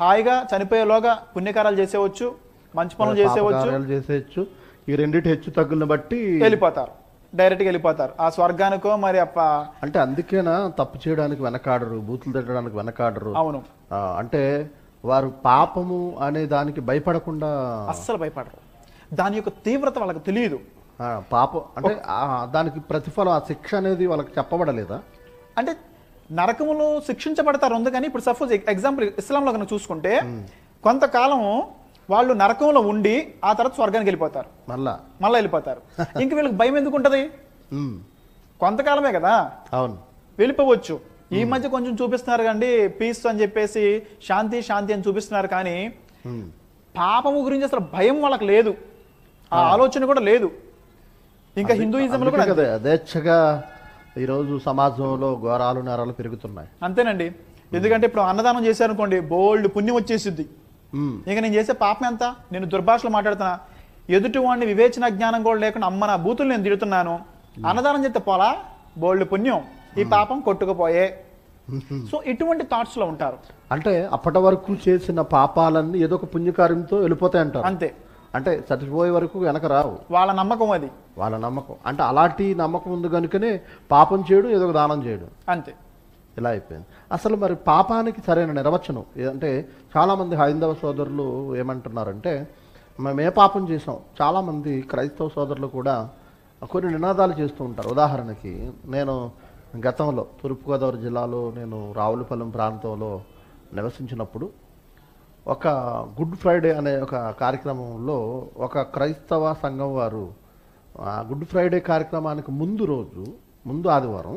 S2: హాయిగా చనిపోయేలోగా పుణ్యకారాలు చేసేవచ్చు మంచి పనులు చేసేవచ్చు
S1: ఈ రెండింటి హెచ్చు తగ్గులను బట్టి వెళ్ళిపోతారు
S2: డైరెక్ట్గా వెళ్ళిపోతారు ఆ స్వర్గానికో మరి అప్ప
S1: అంటే అందుకేనా తప్పు చేయడానికి వెనకాడరు బూతులు తిట్టడానికి వెనకాడరు అవును అంటే వారు పాపము అనే దానికి భయపడకుండా
S2: అస్సలు భయపడరు దాని యొక్క తీవ్రత వాళ్ళకి తెలియదు పాపం అంటే దానికి ప్రతిఫలం ఆ శిక్ష అనేది వాళ్ళకి చెప్పబడలేదా అంటే నరకములు శిక్షించబడతారు ఉంది కానీ ఇప్పుడు సపోజ్ ఎగ్జాంపుల్ ఇస్లాంలో కనుక చూసుకుంటే కొంతకాలం వాళ్ళు నరకంలో ఉండి ఆ తర్వాత స్వర్గానికి వెళ్ళిపోతారు మళ్ళా మళ్ళీ వెళ్ళిపోతారు ఇంక వీళ్ళకి భయం ఎందుకు ఉంటుంది కొంతకాలమే కదా అవును వెళ్ళిపోవచ్చు ఈ మధ్య కొంచెం చూపిస్తున్నారు కండి పీస్ అని చెప్పేసి శాంతి శాంతి అని చూపిస్తున్నారు కానీ పాపము గురించి అసలు భయం వాళ్ళకి లేదు ఆ ఆలోచన కూడా లేదు ఇంకా హిందూయిజంలో కూడా
S1: యథేచ్ఛగా ఈరోజు సమాజంలో ఘోరాలు నరాలు పెరుగుతున్నాయి
S2: అంతేనండి ఎందుకంటే ఇప్పుడు అన్నదానం చేశారనుకోండి బోల్డ్ పుణ్యం వచ్చేసిద్ది ఇక నేను చేసే పాపం ఎంత నేను దుర్భాషలు మాట్లాడుతున్నా ఎదుటి వాడిని వివేచన జ్ఞానం కూడా లేకుండా అమ్మ నా బూతులు నేను తిడుతున్నాను అన్నదానం చెప్తే పోలా బోల్డ్ పుణ్యం ఈ పాపం కొట్టుకుపోయే సో ఇటువంటి థాట్స్ లో ఉంటారు
S1: అంటే అప్పటి వరకు చేసిన పాపాలన్నీ ఏదో ఒక పుణ్యకార్యంతో వెళ్ళిపోతాయి అంటారు అంతే అంటే చచ్చిపోయే వరకు వెనక రావు వాళ్ళ నమ్మకం అది వాళ్ళ నమ్మకం అంటే అలాంటి నమ్మకం ఉంది కనుకనే పాపం చేయడు ఏదో ఒక దానం చేయడు అంతే ఇలా అయిపోయింది అసలు మరి పాపానికి సరైన నిర్వచనం అంటే చాలామంది హైందవ సోదరులు ఏమంటున్నారంటే మేము ఏ పాపం చేసాం చాలామంది క్రైస్తవ సోదరులు కూడా కొన్ని నినాదాలు చేస్తూ ఉంటారు ఉదాహరణకి నేను గతంలో తూర్పుగోదావరి జిల్లాలో నేను రావులపల్లెం ప్రాంతంలో నివసించినప్పుడు ఒక గుడ్ ఫ్రైడే అనే ఒక కార్యక్రమంలో ఒక క్రైస్తవ సంఘం వారు గుడ్ ఫ్రైడే కార్యక్రమానికి ముందు రోజు ముందు ఆదివారం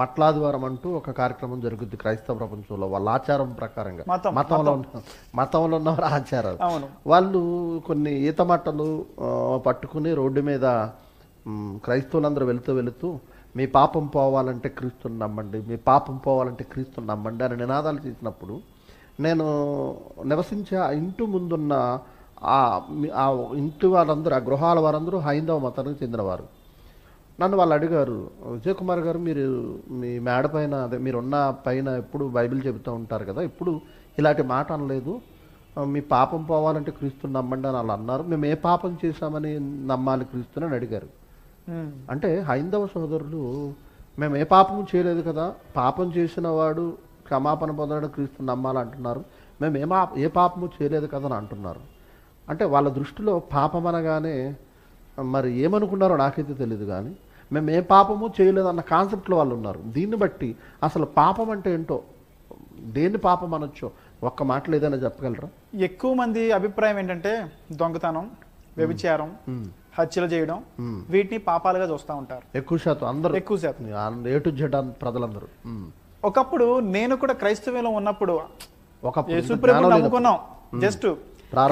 S1: మట్లాదివారం అంటూ ఒక కార్యక్రమం జరుగుద్ది క్రైస్తవ ప్రపంచంలో వాళ్ళ ఆచారం ప్రకారంగా మతంలో మతంలో ఉన్న వాళ్ళ ఆచారాలు వాళ్ళు కొన్ని ఈత మట్టలు పట్టుకుని రోడ్డు మీద క్రైస్తవులందరూ వెళుతూ వెళుతూ మీ పాపం పోవాలంటే క్రీస్తుని నమ్మండి మీ పాపం పోవాలంటే క్రీస్తుని నమ్మండి అని నినాదాలు చేసినప్పుడు నేను నివసించే ఇంటి ముందున్న ఆ ఇంటి వారందరూ ఆ గృహాల వారందరూ హైందవ మతానికి చెందినవారు నన్ను వాళ్ళు అడిగారు విజయ్ కుమార్ గారు మీరు మీ మేడ పైన అదే మీరున్న పైన ఎప్పుడు బైబిల్ చెబుతూ ఉంటారు కదా ఇప్పుడు ఇలాంటి మాట అనలేదు మీ పాపం పోవాలంటే క్రీస్తుని నమ్మండి అని వాళ్ళు అన్నారు మేము ఏ పాపం చేశామని నమ్మాలి క్రీస్తుని అని అడిగారు అంటే హైందవ సోదరులు మేము ఏ పాపం చేయలేదు కదా పాపం చేసిన వాడు క్షమాపణ పొందడం క్రీస్తుని నమ్మాలంటున్నారు మేము ఏ ఏ పాపము చేయలేదు కదా అని అంటున్నారు అంటే వాళ్ళ దృష్టిలో పాపం అనగానే మరి ఏమనుకున్నారో నాకైతే తెలియదు కానీ మేము ఏ పాపము చేయలేదు అన్న కాన్సెప్ట్లో వాళ్ళు ఉన్నారు దీన్ని బట్టి అసలు పాపం అంటే ఏంటో దేన్ని పాపం అనొచ్చో ఒక్క మాటలు ఏదైనా చెప్పగలరా
S2: ఎక్కువ మంది అభిప్రాయం ఏంటంటే దొంగతనం వ్యభిచారం హత్యలు చేయడం వీటిని పాపాలుగా చూస్తూ ఉంటారు
S1: ఎక్కువ శాతం అందరూ ఎక్కువ శాతం ఏటు జడ్ ప్రజలందరూ
S2: ఒకప్పుడు నేను కూడా క్రైస్తవ్యంలో ఉన్నప్పుడు
S1: ఒక అనుకున్నాం
S2: జస్ట్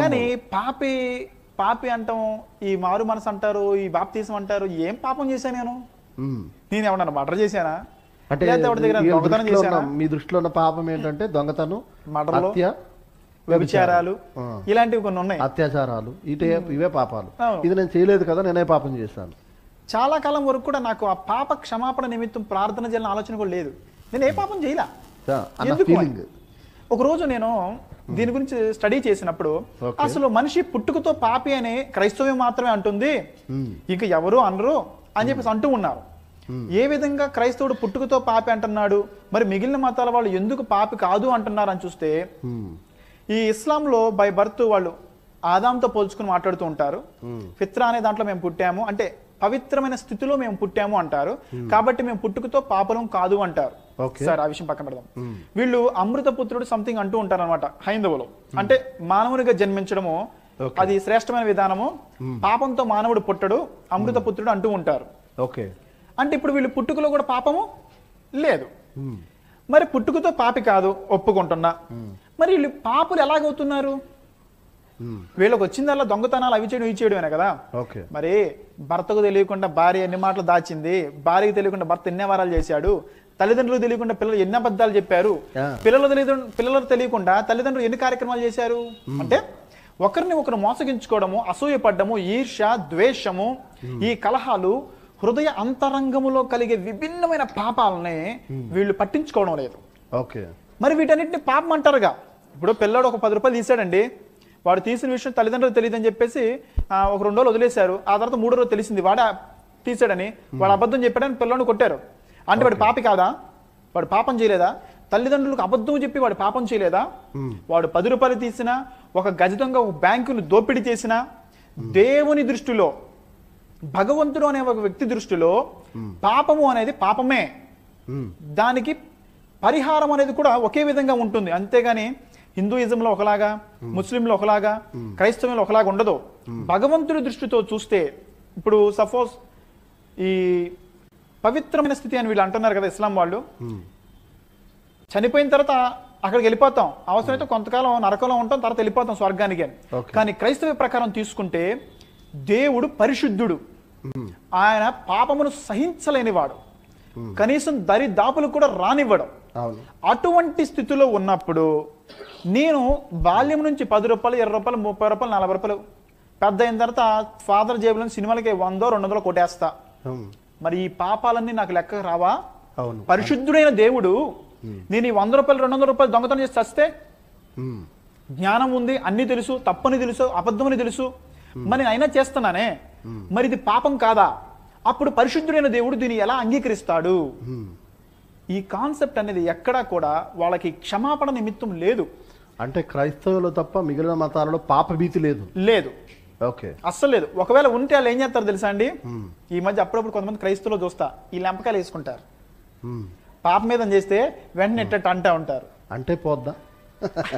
S2: కానీ పాపి పాపి అంటాం ఈ మారు మనసు అంటారు ఈ బాప్తీసం అంటారు ఏం పాపం చేశాను నేను నేను ఏమన్నా మర్డర్ చేశానా అంటే దొంగతనం
S1: మీ దృష్టిలో ఉన్న పాపం ఏంటంటే దొంగతనం మర్డర్
S2: వ్యభిచారాలు ఇలాంటివి కొన్ని ఉన్నాయి
S1: అత్యాచారాలు ఇటే ఇవే పాపాలు ఇది నేను చేయలేదు కదా నేనే పాపం చేశాను
S2: చాలా కాలం వరకు కూడా నాకు ఆ పాప క్షమాపణ నిమిత్తం ప్రార్థన చేయాలని ఆలోచన కూడా లేదు నేను ఏ పాపం చేయలే ఒక రోజు నేను దీని గురించి స్టడీ చేసినప్పుడు అసలు మనిషి పుట్టుకతో పాపి అని క్రైస్తవ్యం మాత్రమే అంటుంది ఇంకా ఎవరు అనరు అని చెప్పేసి అంటూ ఉన్నారు ఏ విధంగా క్రైస్తవుడు పుట్టుకతో పాపి అంటున్నాడు మరి మిగిలిన మతాల వాళ్ళు ఎందుకు పాపి కాదు అంటున్నారు అని చూస్తే ఈ ఇస్లాంలో బై బర్త్ వాళ్ళు ఆదాంతో పోల్చుకుని మాట్లాడుతూ ఉంటారు ఫిత్ర అనే దాంట్లో మేము పుట్టాము అంటే పవిత్రమైన స్థితిలో మేము పుట్టాము అంటారు కాబట్టి మేము పుట్టుకతో పాపలం కాదు అంటారు సార్ ఆ విషయం పక్కన పెడదాం వీళ్ళు అమృతపుత్రుడు సంథింగ్ అంటూ ఉంటారనమాట హైందవులు అంటే మానవునిగా జన్మించడము అది శ్రేష్టమైన విధానము పాపంతో మానవుడు పుట్టడు అమృతపుత్రుడు అంటూ ఉంటారు ఓకే అంటే ఇప్పుడు వీళ్ళు పుట్టుకలో కూడా పాపము లేదు మరి పుట్టుకతో పాపి కాదు ఒప్పుకుంటున్నా మరి వీళ్ళు పాపులు ఎలాగవుతున్నారు వీళ్ళకి వచ్చిందల్లా దొంగతనాలు అవి చేయడం ఇవి చేయడమే కదా మరి భర్తకు తెలియకుండా భార్య ఎన్ని మాటలు దాచింది భార్యకు తెలియకుండా భర్త ఎన్ని వారాలు చేశాడు తల్లిదండ్రులు తెలియకుండా పిల్లలు ఎన్ని అబద్ధాలు చెప్పారు పిల్లలు తెలియదు పిల్లలు తెలియకుండా తల్లిదండ్రులు ఎన్ని కార్యక్రమాలు చేశారు అంటే ఒకరిని ఒకరు మోసగించుకోవడము అసూయ పడ్డము ఈర్ష ద్వేషము ఈ కలహాలు హృదయ అంతరంగములో కలిగే విభిన్నమైన పాపాలని వీళ్ళు పట్టించుకోవడం లేదు ఓకే మరి వీటన్నిటిని పాపం అంటారుగా ఇప్పుడు పిల్లడు ఒక పది రూపాయలు తీసాడండి వాడు తీసిన విషయం తల్లిదండ్రులు తెలియదు అని చెప్పేసి ఒక రెండు రోజులు వదిలేశారు ఆ తర్వాత మూడు రోజులు తెలిసింది వాడ తీసాడని వాడు అబద్ధం చెప్పాడని పిల్లడిని కొట్టారు అంటే వాడు పాపి కాదా వాడు పాపం చేయలేదా తల్లిదండ్రులకు అబద్ధం చెప్పి వాడు పాపం చేయలేదా వాడు పది రూపాయలు తీసినా ఒక గజతంగా ఒక బ్యాంకును దోపిడీ చేసినా దేవుని దృష్టిలో భగవంతుడు అనే ఒక వ్యక్తి దృష్టిలో పాపము అనేది పాపమే దానికి పరిహారం అనేది కూడా ఒకే విధంగా ఉంటుంది అంతేగాని హిందూయిజంలో ఒకలాగా ముస్లింలో ఒకలాగా క్రైస్తవంలో ఒకలాగా ఉండదు భగవంతుడి దృష్టితో చూస్తే ఇప్పుడు సపోజ్ ఈ పవిత్రమైన స్థితి అని వీళ్ళు అంటున్నారు కదా ఇస్లాం వాళ్ళు చనిపోయిన తర్వాత అక్కడికి వెళ్ళిపోతాం అవసరమైతే కొంతకాలం నరకంలో ఉంటాం తర్వాత వెళ్ళిపోతాం స్వర్గానికి అని కానీ క్రైస్తవ ప్రకారం తీసుకుంటే దేవుడు పరిశుద్ధుడు ఆయన పాపమును సహించలేనివాడు కనీసం దరి దాపులు కూడా రానివ్వడం అటువంటి స్థితిలో ఉన్నప్పుడు నేను బాల్యం నుంచి పది రూపాయలు ఇరవై రూపాయలు ముప్పై రూపాయలు నలభై రూపాయలు పెద్ద అయిన తర్వాత ఫాదర్ జేబులో సినిమాలకి వందో రెండు వందలు కొట్టేస్తా మరి ఈ పాపాలన్నీ నాకు లెక్క రావా అవును పరిశుద్ధుడైన దేవుడు నేను ఈ వంద రూపాయలు రెండు వందల రూపాయలు దొంగతనం చేసి చస్తే జ్ఞానం ఉంది అన్ని తెలుసు తప్పని తెలుసు అబద్ధమని తెలుసు మరి అయినా చేస్తున్నానే మరి ఇది పాపం కాదా అప్పుడు పరిశుద్ధుడైన దేవుడు దీన్ని ఎలా అంగీకరిస్తాడు ఈ కాన్సెప్ట్ అనేది ఎక్కడా కూడా వాళ్ళకి క్షమాపణ నిమిత్తం లేదు అంటే క్రైస్తవులు తప్ప మిగిలిన మతాలలో పాపభీతి లేదు లేదు ఓకే అస్సలు లేదు ఒకవేళ ఉంటే వాళ్ళు ఏం చేస్తారు తెలుసా అండి ఈ మధ్య అప్పుడప్పుడు కొంతమంది క్రైస్తవులు చూస్తా ఈ లెంపకాయలు వేసుకుంటారు పాప మీద చేస్తే వెంటనే అంటా ఉంటారు అంటే పోద్దా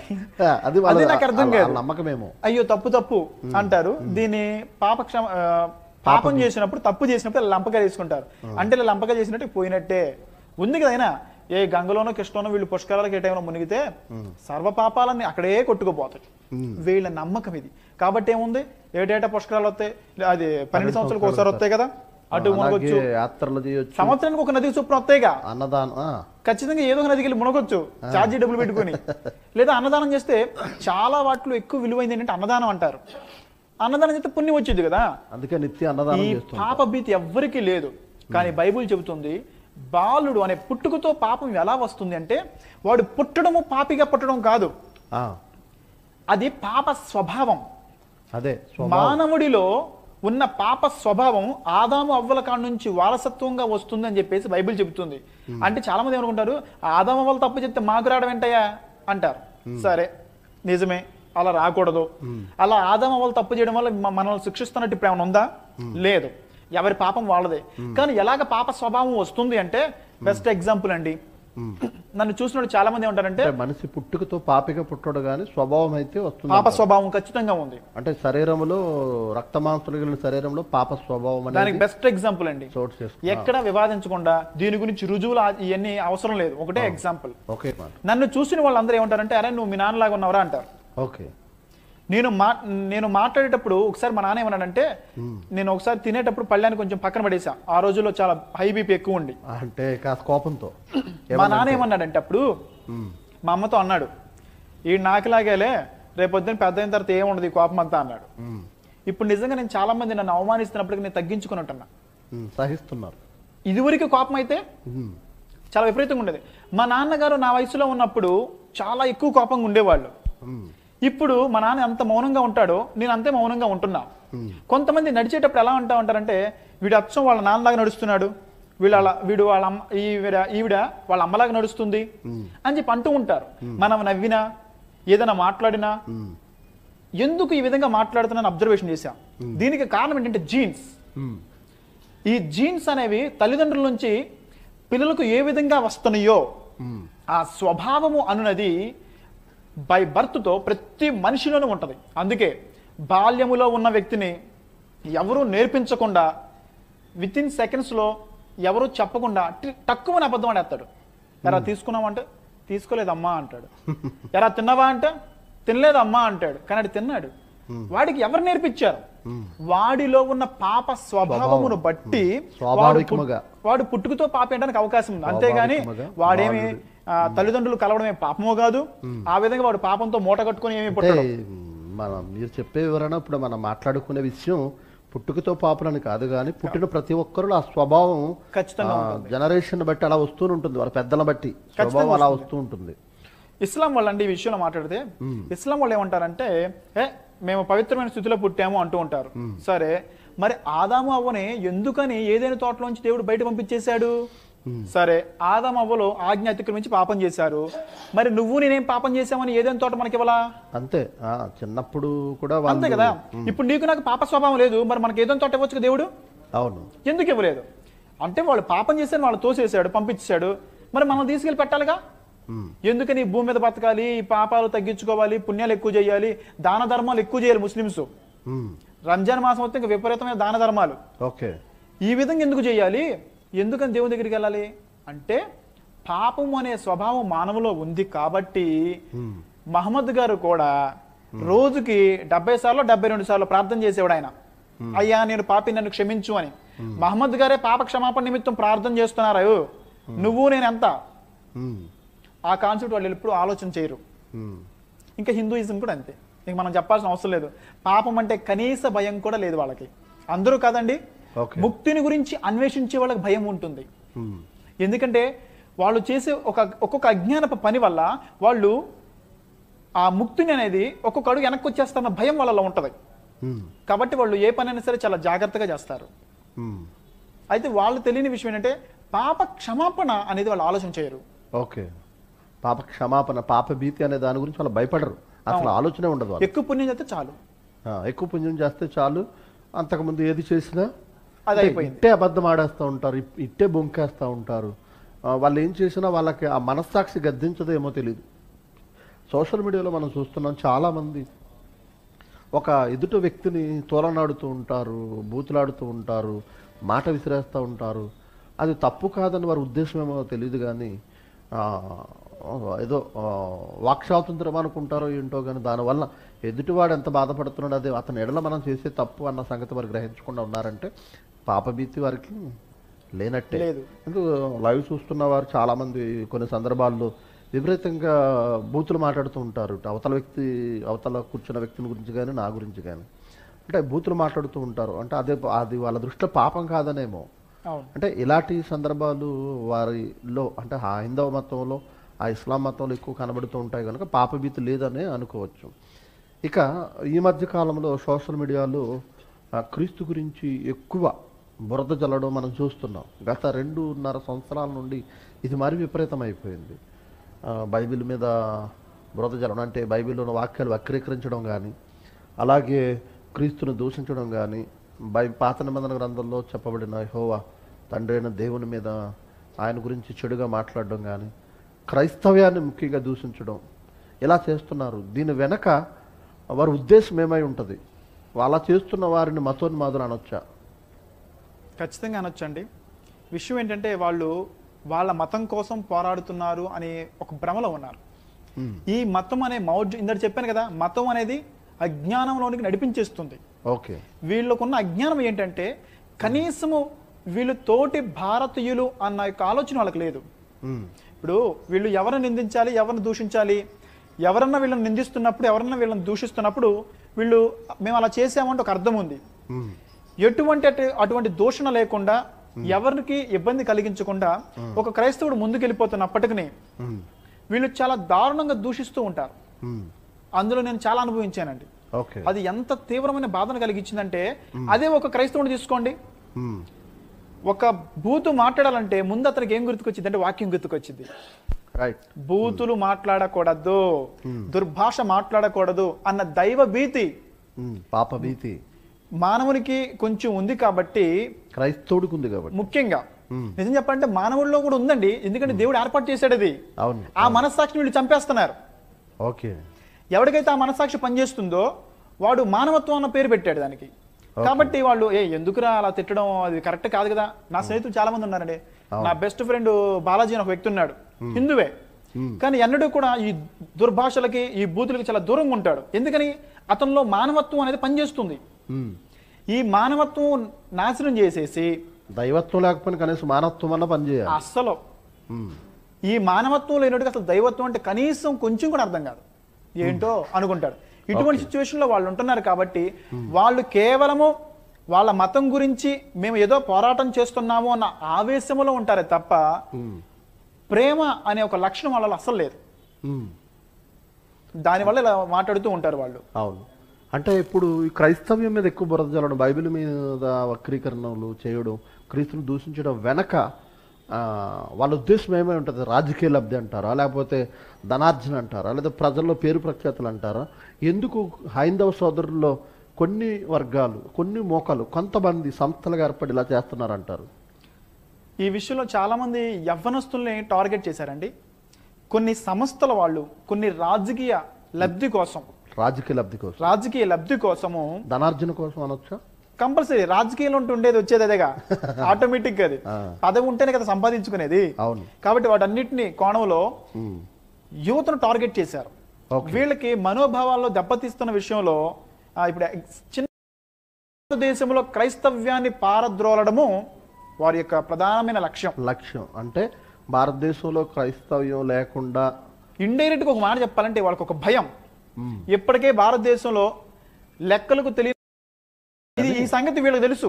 S2: అది నాకు అర్థం కాదు నమ్మకమేమో అయ్యో తప్పు తప్పు అంటారు దీని పాప క్షమ పాపం చేసినప్పుడు తప్పు చేసినప్పుడు లంపకాయ తీసుకుంటారు అంటే లంపకాయ చేసినట్టు పోయినట్టే ఉంది కదా అయినా ఏ గంగలోనో కృష్ణలోనో వీళ్ళు పుష్కరాలకు ఏ టైంలో మునిగితే సర్వ అక్కడే కొట్టుకుపోతాయి వీళ్ళ నమ్మకం ఇది కాబట్టి ఏముంది ఏటేటా పుష్కరాలు వస్తాయి అది పన్నెండు సంవత్సరాలకు ఒకసారి వస్తాయి కదా అటు సంవత్సరానికి ఒక నదికి చొప్పున వస్తాయిగా అన్నదానం ఖచ్చితంగా ఏదో ఒక నదికి వెళ్ళి మునగొచ్చు ఛార్జీ డబ్బులు పెట్టుకుని లేదా అన్నదానం చేస్తే చాలా వాటిలో ఎక్కువ విలువైంది ఏంటంటే అన్నదానం అంటారు అన్నదానం చేస్తే పుణ్యం వచ్చింది కదా అందుకే నిత్య అన్నదానం ఈ పాప భీతి లేదు కానీ బైబుల్ చెబుతుంది బాలుడు అనే పుట్టుకతో పాపం ఎలా వస్తుంది అంటే వాడు పుట్టడము పాపిగా పుట్టడం కాదు అది పాప స్వభావం అదే మానవుడిలో ఉన్న పాప స్వభావం ఆదాము అవ్వల కాడ నుంచి వారసత్వంగా వస్తుంది అని చెప్పేసి బైబిల్ చెబుతుంది అంటే చాలా మంది ఏమనుకుంటారు ఆదాము అవ్వలు తప్పు చెప్తే మాకు రావడం ఏంటయ్యా అంటారు సరే నిజమే అలా రాకూడదు అలా ఆదాము అవ్వలు తప్పు చేయడం వల్ల మనల్ని శిక్షిస్తున్నట్టు ఇప్పుడు ఏమైనా ఉందా లేదు ఎవరి పాపం వాళ్ళదే కానీ ఎలాగ పాప స్వభావం వస్తుంది అంటే బెస్ట్ ఎగ్జాంపుల్ అండి నన్ను చూసినప్పుడు చాలా మంది ఉంటారంటే మనిషి పుట్టుకతో పాపిగా పుట్టడు కానీ స్వభావం అయితే వస్తుంది పాప స్వభావం ఖచ్చితంగా ఉంది అంటే
S1: శరీరంలో రక్త మాంసలు శరీరంలో పాప స్వభావం దానికి బెస్ట్
S2: ఎగ్జాంపుల్ అండి ఎక్కడ వివాదించకుండా దీని గురించి రుజువులు ఇవన్నీ అవసరం లేదు ఒకటే ఎగ్జాంపుల్ నన్ను చూసిన వాళ్ళందరూ ఏమంటారంటే అరే నువ్వు మీ నాన్నలాగా ఉన్నవరా అంటారు ఓకే నేను మా నేను మాట్లాడేటప్పుడు ఒకసారి మా నాన్న ఏమన్నాడంటే నేను ఒకసారి తినేటప్పుడు పళ్ళాన్ని కొంచెం పక్కన పడేసా ఆ రోజుల్లో చాలా హై బీపీ ఎక్కువ ఉండి అంటే కాస్త కోపంతో మా నాన్న ఏమన్నాడంటే అప్పుడు మా అమ్మతో అన్నాడు ఈ నాకులాగేలే రేపొద్దున పెద్ద అయిన తర్వాత ఏముండదు కోపం అంతా అన్నాడు ఇప్పుడు నిజంగా నేను చాలా మంది నన్ను అవమానిస్తున్నప్పటికీ నేను తగ్గించుకుని ఉంటున్నా సహిస్తున్నారు ఇదివరకు కోపం అయితే చాలా విపరీతంగా ఉండేది మా నాన్నగారు నా వయసులో ఉన్నప్పుడు చాలా ఎక్కువ కోపంగా ఉండేవాళ్ళు ఇప్పుడు మా నాన్న ఎంత మౌనంగా ఉంటాడో నేను అంతే మౌనంగా ఉంటున్నా కొంతమంది నడిచేటప్పుడు ఎలా ఉంటా ఉంటారంటే వీడు అచ్చం వాళ్ళ నాన్నలాగా నడుస్తున్నాడు వీళ్ళ వీడు వాళ్ళ అమ్మ ఈవిడ ఈవిడ వాళ్ళ అమ్మలాగా నడుస్తుంది అని చెప్పి అంటూ ఉంటారు మనం నవ్వినా ఏదైనా మాట్లాడినా ఎందుకు ఈ విధంగా మాట్లాడుతున్నాను అబ్జర్వేషన్ చేశాం దీనికి కారణం ఏంటంటే జీన్స్ ఈ జీన్స్ అనేవి తల్లిదండ్రుల నుంచి పిల్లలకు ఏ విధంగా వస్తున్నాయో ఆ స్వభావము అనునది బై బర్త్తో ప్రతి మనిషిలోనూ ఉంటుంది అందుకే బాల్యములో ఉన్న వ్యక్తిని ఎవరూ నేర్పించకుండా విత్ ఇన్ సెకండ్స్లో ఎవరు చెప్పకుండా తక్కువ అబద్ధం ఆడేస్తాడు ఎరా తీసుకున్నావంటే తీసుకోలేదమ్మా అంటాడు ఎరా తిన్నావా అంటే తినలేదమ్మా అంటాడు కానీ అది తిన్నాడు వాడికి ఎవరు నేర్పించారు వాడిలో ఉన్న పాప స్వభావమును బట్టి వాడు పుట్టుకతో పాపేయడానికి అవకాశం ఉంది అంతేగాని వాడేమి తల్లిదండ్రులు కలవడమే పాపమో కాదు ఆ విధంగా వాడు పాపంతో మూట కట్టుకుని ఏమి
S1: మనం మీరు చెప్పే వివరణ ఇప్పుడు మనం మాట్లాడుకునే విషయం పుట్టుకతో పాపలని కాదు కానీ పుట్టిన ప్రతి ఒక్కరు ఆ స్వభావం ఖచ్చితంగా జనరేషన్ బట్టి అలా వస్తూ ఉంటుంది వాళ్ళ పెద్దలను బట్టి స్వభావం అలా వస్తూ ఉంటుంది
S2: ఇస్లాం వాళ్ళండి ఈ విషయంలో మాట్లాడితే ఇస్లాం వాళ్ళు ఏమంటారంటే ఏ మేము పవిత్రమైన స్థితిలో పుట్టాము అంటూ ఉంటారు సరే మరి ఆదాము అవ్వని ఎందుకని ఏదైనా తోటలోంచి దేవుడు బయట పంపించేశాడు సరే ఆదమవ్వలో ఆజ్ఞ అతిక్రమించి పాపం చేశారు మరి నువ్వు నేనేం పాపం చేశామని ఏదైనా తోట మనకి ఇవ్వాలా
S1: అంతే చిన్నప్పుడు కూడా అంతే కదా
S2: ఇప్పుడు నీకు నాకు పాప స్వభావం లేదు మరి మనకి ఏదైనా తోట ఇవ్వచ్చు దేవుడు అవును ఎందుకు ఇవ్వలేదు అంటే వాళ్ళు పాపం చేశారు వాళ్ళు తోసేసాడు పంపించాడు మరి మనం తీసుకెళ్ళి పెట్టాలిగా ఎందుకని భూమి మీద బతకాలి పాపాలు తగ్గించుకోవాలి పుణ్యాలు ఎక్కువ చేయాలి దాన ధర్మాలు ఎక్కువ చేయాలి ముస్లిమ్స్ రంజాన్ మాసం వస్తే ఇంకా విపరీతమైన దాన ధర్మాలు ఓకే ఈ విధంగా ఎందుకు చేయాలి ఎందుకని దేవుని దగ్గరికి వెళ్ళాలి అంటే పాపం అనే స్వభావం మానవులో ఉంది కాబట్టి మహమ్మద్ గారు కూడా రోజుకి డెబ్బై సార్లు డెబ్బై రెండు సార్లు ప్రార్థన చేసేవాడు ఆయన అయ్యా నేను పాపి నన్ను క్షమించు అని మహమ్మద్ గారే పాప క్షమాపణ నిమిత్తం ప్రార్థన చేస్తున్నారు నువ్వు నేను ఎంత ఆ కాన్సెప్ట్ వాళ్ళు ఎప్పుడు ఆలోచన చేయరు ఇంకా హిందూయిజం కూడా అంతే ఇంక మనం చెప్పాల్సిన అవసరం లేదు పాపం అంటే కనీస భయం కూడా లేదు వాళ్ళకి అందరూ కాదండి ముక్తిని గురించి అన్వేషించే వాళ్ళకి భయం ఉంటుంది ఎందుకంటే వాళ్ళు చేసే ఒక ఒక్కొక్క అజ్ఞానపు పని వల్ల వాళ్ళు ఆ ముక్తిని అనేది ఒక్కొక్క అడుగు వెనక్కి వచ్చేస్తున్న భయం వాళ్ళలో ఉంటుంది కాబట్టి వాళ్ళు ఏ పని అయినా సరే చాలా జాగ్రత్తగా చేస్తారు అయితే వాళ్ళు తెలియని విషయం ఏంటంటే పాప క్షమాపణ అనేది వాళ్ళు ఆలోచన చేయరు
S1: ఓకే పాప క్షమాపణ పాప భీతి అనే దాని గురించి వాళ్ళు భయపడరు అసలు ఆలోచన ఉండదు ఎక్కువ
S2: పుణ్యం చేస్తే చాలు
S1: ఎక్కువ పుణ్యం చేస్తే చాలు అంతకుముందు ఏది చేసినా ఇట్టే అబద్ధం ఆడేస్తూ ఉంటారు ఇట్టే బొంకేస్తూ ఉంటారు వాళ్ళు ఏం చేసినా వాళ్ళకి ఆ మనస్సాక్షి గద్దించదేమో తెలియదు సోషల్ మీడియాలో మనం చూస్తున్నాం చాలామంది ఒక ఎదుటి వ్యక్తిని తోలనాడుతూ ఉంటారు బూతులాడుతూ ఉంటారు మాట విసిరేస్తూ ఉంటారు అది తప్పు కాదని వారి ఉద్దేశం ఏమో తెలియదు కానీ ఏదో వాక్స్వాతంత్రం అనుకుంటారో ఏంటో కానీ దానివల్ల ఎదుటివాడు ఎంత బాధపడుతున్నాడు అది అతని ఎడల మనం చేసే తప్పు అన్న సంగతి వారు గ్రహించకుండా ఉన్నారంటే పాపభీతి వారికి లేనట్టే ఎందుకు లైవ్ చూస్తున్న వారు చాలామంది కొన్ని సందర్భాల్లో విపరీతంగా బూతులు మాట్లాడుతూ ఉంటారు అవతల వ్యక్తి అవతల కూర్చున్న వ్యక్తిని గురించి కానీ నా గురించి కానీ అంటే బూతులు మాట్లాడుతూ ఉంటారు అంటే అదే అది వాళ్ళ దృష్టిలో పాపం కాదనేమో అంటే ఇలాంటి సందర్భాలు వారిలో అంటే ఆ హిందవ మతంలో ఆ ఇస్లాం మతంలో ఎక్కువ కనబడుతూ ఉంటాయి కనుక పాపభీతి లేదని అనుకోవచ్చు ఇక ఈ మధ్య కాలంలో సోషల్ మీడియాలో క్రీస్తు గురించి ఎక్కువ బురద జల్లడం మనం చూస్తున్నాం గత రెండున్నర సంవత్సరాల నుండి ఇది మరి విపరీతమైపోయింది బైబిల్ మీద బురద జల్లడం అంటే బైబిల్లోని వాక్యాలు వక్రీకరించడం కానీ అలాగే క్రీస్తును దూషించడం కానీ బై పాత నిబంధన గ్రంథంలో చెప్పబడిన హోవా తండ్రైన దేవుని మీద ఆయన గురించి చెడుగా మాట్లాడడం కానీ క్రైస్తవ్యాన్ని ముఖ్యంగా దూషించడం ఇలా చేస్తున్నారు దీని వెనక వారి ఉద్దేశం ఏమై ఉంటుంది వాళ్ళ చేస్తున్న వారిని మతోన్మాదులు అనొచ్చా
S2: ఖచ్చితంగా అనొచ్చండి విషయం ఏంటంటే వాళ్ళు వాళ్ళ మతం కోసం పోరాడుతున్నారు అనే ఒక భ్రమలో ఉన్నారు ఈ మతం అనే మౌర్జ ఇందరు చెప్పాను కదా మతం అనేది అజ్ఞానంలోనికి నడిపించేస్తుంది ఓకే వీళ్ళకున్న అజ్ఞానం ఏంటంటే కనీసము వీళ్ళు తోటి భారతీయులు అన్న యొక్క ఆలోచన వాళ్ళకి లేదు ఇప్పుడు వీళ్ళు ఎవరిని నిందించాలి ఎవరిని దూషించాలి ఎవరన్నా వీళ్ళని నిందిస్తున్నప్పుడు ఎవరన్నా వీళ్ళని దూషిస్తున్నప్పుడు వీళ్ళు మేము అలా చేసామంటే ఒక అర్థం ఉంది ఎటువంటి అటువంటి దూషణ లేకుండా ఎవరికి ఇబ్బంది కలిగించకుండా ఒక క్రైస్తవుడు ముందుకెళ్ళిపోతున్నప్పటికీ వీళ్ళు చాలా దారుణంగా దూషిస్తూ ఉంటారు అందులో నేను చాలా అనుభవించానండి అది ఎంత తీవ్రమైన బాధను కలిగించిందంటే అదే ఒక క్రైస్తవుని తీసుకోండి ఒక భూతు మాట్లాడాలంటే ముందు అతనికి ఏం గుర్తుకొచ్చింది అంటే వాక్యం గుర్తుకొచ్చింది బూతులు hmm. మాట్లాడకూడదు hmm. దుర్భాష మాట్లాడకూడదు అన్న దైవ భీతి hmm. పాప భీతి మానవునికి కొంచెం ఉంది కాబట్టి క్రైస్తవుడికి ఉంది కాబట్టి ముఖ్యంగా నిజం చెప్పాలంటే మానవుల్లో కూడా ఉందండి ఎందుకంటే దేవుడు ఏర్పాటు చేశాడు అది ఆ మనస్సాక్షిని వీళ్ళు చంపేస్తున్నారు ఓకే ఎవరికైతే ఆ మనస్సాక్షి పనిచేస్తుందో వాడు మానవత్వం అన్న పేరు పెట్టాడు దానికి కాబట్టి వాళ్ళు ఏ ఎందుకురా అలా తిట్టడం అది కరెక్ట్ కాదు కదా నా స్నేహితులు చాలా మంది ఉన్నారండి నా బెస్ట్ ఫ్రెండ్ బాలాజీ అని ఒక వ్యక్తి ఉన్నాడు హిందువే కానీ ఎన్నడూ కూడా ఈ దుర్భాషలకి ఈ బూతులకి చాలా దూరంగా ఉంటాడు ఎందుకని అతనిలో మానవత్వం అనేది పనిచేస్తుంది ఈ మానవత్వం నాశనం చేసేసి దైవత్వం లేకపోయినా కనీసం మానవత్వం అన్న పనిచేయాలి అస్సలు ఈ మానవత్వం లేనట్టు అసలు దైవత్వం అంటే కనీసం కొంచెం కూడా అర్థం కాదు ఏంటో అనుకుంటాడు ఇటువంటి లో వాళ్ళు ఉంటున్నారు కాబట్టి వాళ్ళు కేవలము వాళ్ళ మతం గురించి మేము ఏదో పోరాటం చేస్తున్నాము అన్న ఆవేశంలో ఉంటారే తప్ప ప్రేమ అనే ఒక లక్షణం వాళ్ళలో అసలు లేదు దానివల్ల ఇలా మాట్లాడుతూ ఉంటారు వాళ్ళు
S1: అవును అంటే ఇప్పుడు క్రైస్తవ్యం మీద ఎక్కువ బురద చల్లడం బైబిల్ మీద వక్రీకరణలు చేయడం క్రీస్తుని దూషించడం వెనక వాళ్ళ ఉద్దేశం ఏమై ఉంటుంది రాజకీయ లబ్ధి అంటారా లేకపోతే ధనార్జన అంటారా లేదా ప్రజల్లో పేరు ప్రఖ్యాతులు అంటారా ఎందుకు హైందవ సోదరుల్లో కొన్ని వర్గాలు కొన్ని మోకాలు కొంతమంది సంస్థలుగా ఏర్పడి ఇలా చేస్తున్నారంటారు
S2: ఈ విషయంలో చాలామంది యవ్వనస్తుల్ని టార్గెట్ చేశారండి కొన్ని సంస్థల వాళ్ళు కొన్ని రాజకీయ లబ్ధి కోసం
S1: రాజకీయ లబ్ధి కోసం
S2: రాజకీయ లబ్ధి కోసము ధనార్జన కోసం అనొచ్చు కంపల్సరీ రాజకీయంలో ఉండేది వచ్చేది అదేగా ఆటోమేటిక్ అది పదవి ఉంటేనే కదా సంపాదించుకునేది అవును కాబట్టి వాటన్నిటిని కోణంలో యువతను టార్గెట్ చేశారు వీళ్ళకి మనోభావాల్లో దెబ్బతీస్తున్న విషయంలో ఇప్పుడు చిన్న దేశంలో క్రైస్తవ్యాన్ని పారద్రోలడము వారి యొక్క ప్రధానమైన లక్ష్యం లక్ష్యం అంటే భారతదేశంలో క్రైస్తవ్యం లేకుండా ఇండైరెక్ట్గా ఒక మాట చెప్పాలంటే వాళ్ళకి ఒక భయం ఇప్పటికే భారతదేశంలో లెక్కలకు తెలియదు ఈ సంగతి వీళ్ళకి తెలుసు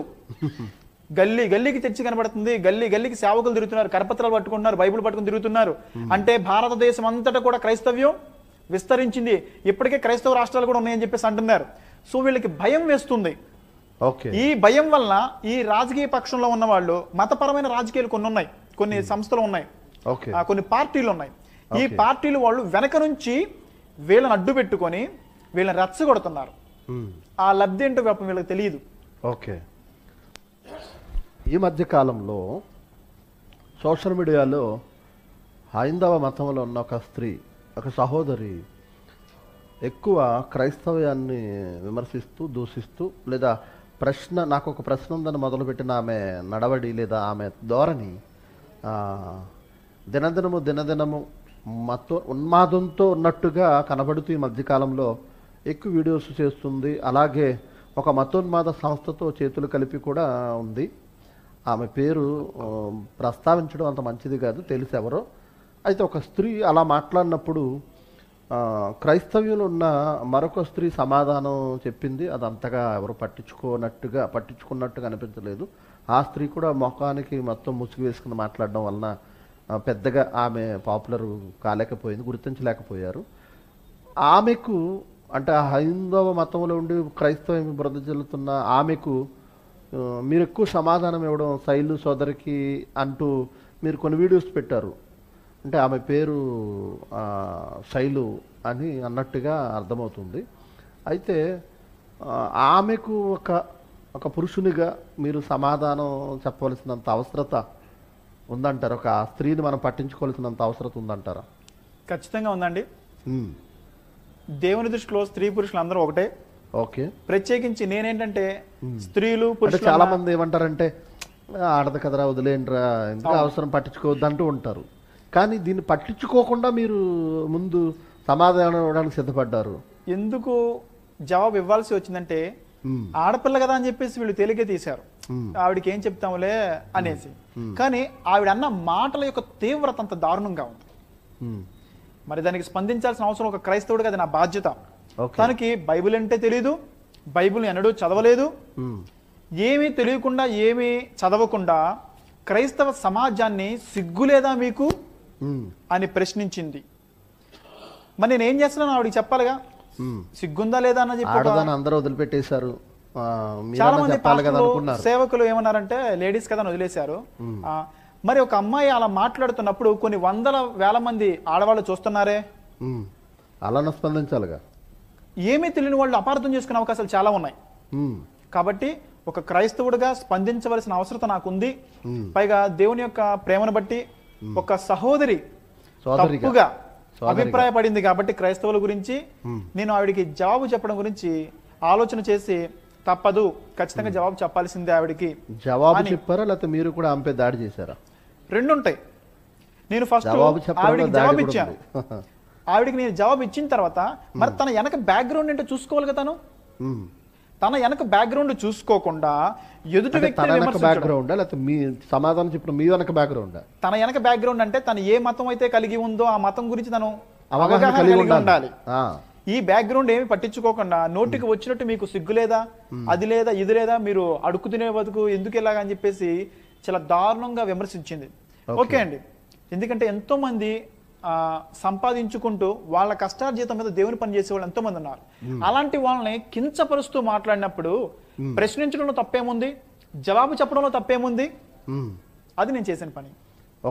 S2: గల్లీ గల్లీకి చర్చి కనబడుతుంది గల్లీ గల్లీకి సేవకులు తిరుగుతున్నారు కరపత్రాలు పట్టుకుంటున్నారు బైబుల్ పట్టుకుని తిరుగుతున్నారు అంటే భారతదేశం అంతటా కూడా క్రైస్తవ్యం విస్తరించింది ఇప్పటికే క్రైస్తవ రాష్ట్రాలు కూడా ఉన్నాయని చెప్పేసి అంటున్నారు సో వీళ్ళకి భయం వేస్తుంది ఈ భయం వలన ఈ రాజకీయ పక్షంలో ఉన్న వాళ్ళు మతపరమైన రాజకీయాలు కొన్ని ఉన్నాయి కొన్ని hmm. సంస్థలు ఉన్నాయి కొన్ని పార్టీలు ఉన్నాయి ఈ పార్టీలు వాళ్ళు వెనక నుంచి వీళ్ళని అడ్డు పెట్టుకొని వీళ్ళని రచ్చగొడుతున్నారు hmm. ఆ లబ్ధి ఏంటో పాపం వీళ్ళకి తెలియదు
S1: ఓకే ఈ మధ్య కాలంలో సోషల్ మీడియాలో హైందవ మతంలో ఉన్న ఒక స్త్రీ ఒక సహోదరి ఎక్కువ క్రైస్తవ్యాన్ని విమర్శిస్తూ దూషిస్తూ లేదా ప్రశ్న నాకు ఒక ప్రశ్న ఉందని మొదలుపెట్టిన ఆమె నడవడి లేదా ఆమె ధోరణి దినదినము దినదినము మత ఉన్మాదంతో ఉన్నట్టుగా కనబడుతూ ఈ మధ్యకాలంలో ఎక్కువ వీడియోస్ చేస్తుంది అలాగే ఒక మతోన్మాద సంస్థతో చేతులు కలిపి కూడా ఉంది ఆమె పేరు ప్రస్తావించడం అంత మంచిది కాదు తెలిసి ఎవరో అయితే ఒక స్త్రీ అలా మాట్లాడినప్పుడు క్రైస్తవ్యులు ఉన్న మరొక స్త్రీ సమాధానం చెప్పింది అది అంతగా ఎవరు పట్టించుకోనట్టుగా పట్టించుకున్నట్టుగా అనిపించలేదు ఆ స్త్రీ కూడా మొఖానికి మొత్తం ముసుగు వేసుకుని మాట్లాడడం వలన పెద్దగా ఆమె పాపులర్ కాలేకపోయింది గుర్తించలేకపోయారు ఆమెకు అంటే హైందవ మతంలో ఉండి క్రైస్తవం బ్రత చెల్లుతున్న ఆమెకు మీరు ఎక్కువ సమాధానం ఇవ్వడం శైలు సోదరికి అంటూ మీరు కొన్ని వీడియోస్ పెట్టారు అంటే ఆమె పేరు శైలు అని అన్నట్టుగా అర్థమవుతుంది అయితే ఆమెకు ఒక ఒక పురుషునిగా మీరు సమాధానం చెప్పవలసినంత అవసరత ఉందంటారు ఒక స్త్రీని మనం పట్టించుకోవాల్సినంత అవసరత ఉందంటారా
S2: ఖచ్చితంగా ఉందండి దేవుని దృష్టిలో స్త్రీ పురుషులు అందరూ ఒకటే ఓకే ప్రత్యేకించి నేనేంటంటే స్త్రీలు పురుషులు చాలా
S1: మంది ఏమంటారంటే ఆడదు కదరా వదిలేంట్రా ఎందుకు అవసరం పట్టించుకోవద్దు అంటూ ఉంటారు కానీ దీన్ని పట్టించుకోకుండా మీరు ముందు
S2: సమాధానం ఇవ్వడానికి సిద్ధపడ్డారు ఎందుకు జవాబు ఇవ్వాల్సి వచ్చిందంటే ఆడపిల్ల కదా అని చెప్పేసి వీళ్ళు తేలిగ్గా తీశారు ఆవిడకి ఏం చెప్తాములే అనేసి కానీ ఆవిడ అన్న మాటల యొక్క తీవ్రత అంత దారుణంగా ఉంది మరి దానికి స్పందించాల్సిన అవసరం ఒక క్రైస్తవుడిగా అది నా బాధ్యత తనకి బైబిల్ అంటే తెలియదు బైబిల్ ఎన్నడూ చదవలేదు ఏమీ తెలియకుండా ఏమీ చదవకుండా క్రైస్తవ సమాజాన్ని సిగ్గులేదా మీకు అని ప్రశ్నించింది మరి నేను ఏం చేస్తున్నాను ఆవిడ చెప్పాలిగా సిగ్గుందా లేదా అన్న చెప్పి
S1: అందరూ వదిలిపెట్టేశారు చాలా మంది
S2: సేవకులు ఏమన్నారంటే లేడీస్ కదా వదిలేశారు మరి ఒక అమ్మాయి అలా మాట్లాడుతున్నప్పుడు కొన్ని వందల వేల మంది ఆడవాళ్ళు చూస్తున్నారే అలా స్పందించాలిగా ఏమీ తెలియని వాళ్ళు అపార్థం చేసుకునే అవకాశాలు చాలా ఉన్నాయి కాబట్టి ఒక క్రైస్తవుడిగా స్పందించవలసిన అవసరం నాకుంది పైగా దేవుని యొక్క ప్రేమను బట్టి ఒక సహోదరి తప్పుగా అభిప్రాయపడింది కాబట్టి క్రైస్తవుల గురించి నేను ఆవిడికి జవాబు చెప్పడం గురించి ఆలోచన చేసి తప్పదు ఖచ్చితంగా జవాబు చెప్పాల్సిందే ఆవిడికి
S1: జవాబు చెప్పారా లేకపోతే మీరు కూడా ఆమెపై దాడి చేశారా
S2: రెండు ఉంటాయి నేను ఫస్ట్ ఆవిడకి జవాబు ఇచ్చాను ఆవిడకి నేను జవాబు ఇచ్చిన తర్వాత మరి తన వెనక బ్యాక్గ్రౌండ్ ఏంటో చూసుకోవాలి కదా తన వెనక బ్యాక్గ్రౌండ్ చూసుకోకుండా ఎదుటి వ్యక్తి బ్యాక్గ్రౌండ్ లేకపోతే
S1: మీ సమాధానం చెప్పిన మీ వెనక బ్యాక్గ్రౌండ్
S2: తన వెనక బ్యాక్గ్రౌండ్ అంటే తను ఏ మతం అయితే కలిగి ఉందో ఆ మతం గురించి తను అవగాహన కలిగి ఉండాలి ఈ బ్యాక్గ్రౌండ్ ఏమి పట్టించుకోకుండా నోటికి వచ్చినట్టు మీకు సిగ్గు లేదా అది లేదా ఇది లేదా మీరు అడుక్కు తినే బతుకు ఎందుకు ఇలాగా అని చెప్పేసి చాలా దారుణంగా విమర్శించింది ఓకే అండి ఎందుకంటే ఎంతో మంది సంపాదించుకుంటూ వాళ్ళ కష్టార్జీతం మీద దేవుని పని చేసే వాళ్ళు ఎంతోమంది ఉన్నారు hmm. అలాంటి వాళ్ళని కించపరుస్తూ మాట్లాడినప్పుడు hmm. ప్రశ్నించడంలో తప్పేముంది జవాబు చెప్పడంలో తప్పేముంది hmm. అది నేను చేసిన పని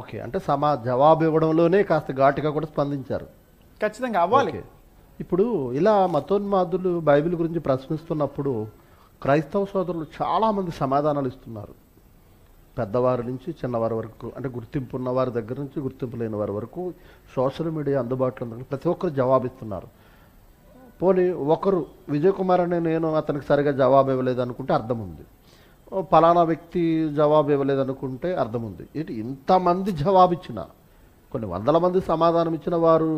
S1: ఓకే అంటే సమా జవాబు ఇవ్వడంలోనే కాస్త ఘాటుగా కూడా స్పందించారు
S2: ఖచ్చితంగా అవ్వాలి
S1: ఇప్పుడు ఇలా మతోన్మాదులు బైబిల్ గురించి ప్రశ్నిస్తున్నప్పుడు క్రైస్తవ సోదరులు చాలామంది సమాధానాలు ఇస్తున్నారు పెద్దవారి నుంచి చిన్నవారి వరకు అంటే గుర్తింపు ఉన్నవారి దగ్గర నుంచి గుర్తింపు లేని వారి వరకు సోషల్ మీడియా అందుబాటులో ఉంది ప్రతి ఒక్కరు జవాబిస్తున్నారు పోనీ ఒకరు విజయ్ కుమార్ అనే నేను అతనికి సరిగా జవాబు ఇవ్వలేదు అనుకుంటే అర్థం ఉంది ఫలానా వ్యక్తి జవాబు ఇవ్వలేదు అనుకుంటే అర్థం ఉంది ఏంటి ఇంతమంది జవాబు ఇచ్చిన కొన్ని వందల మంది సమాధానం ఇచ్చిన వారు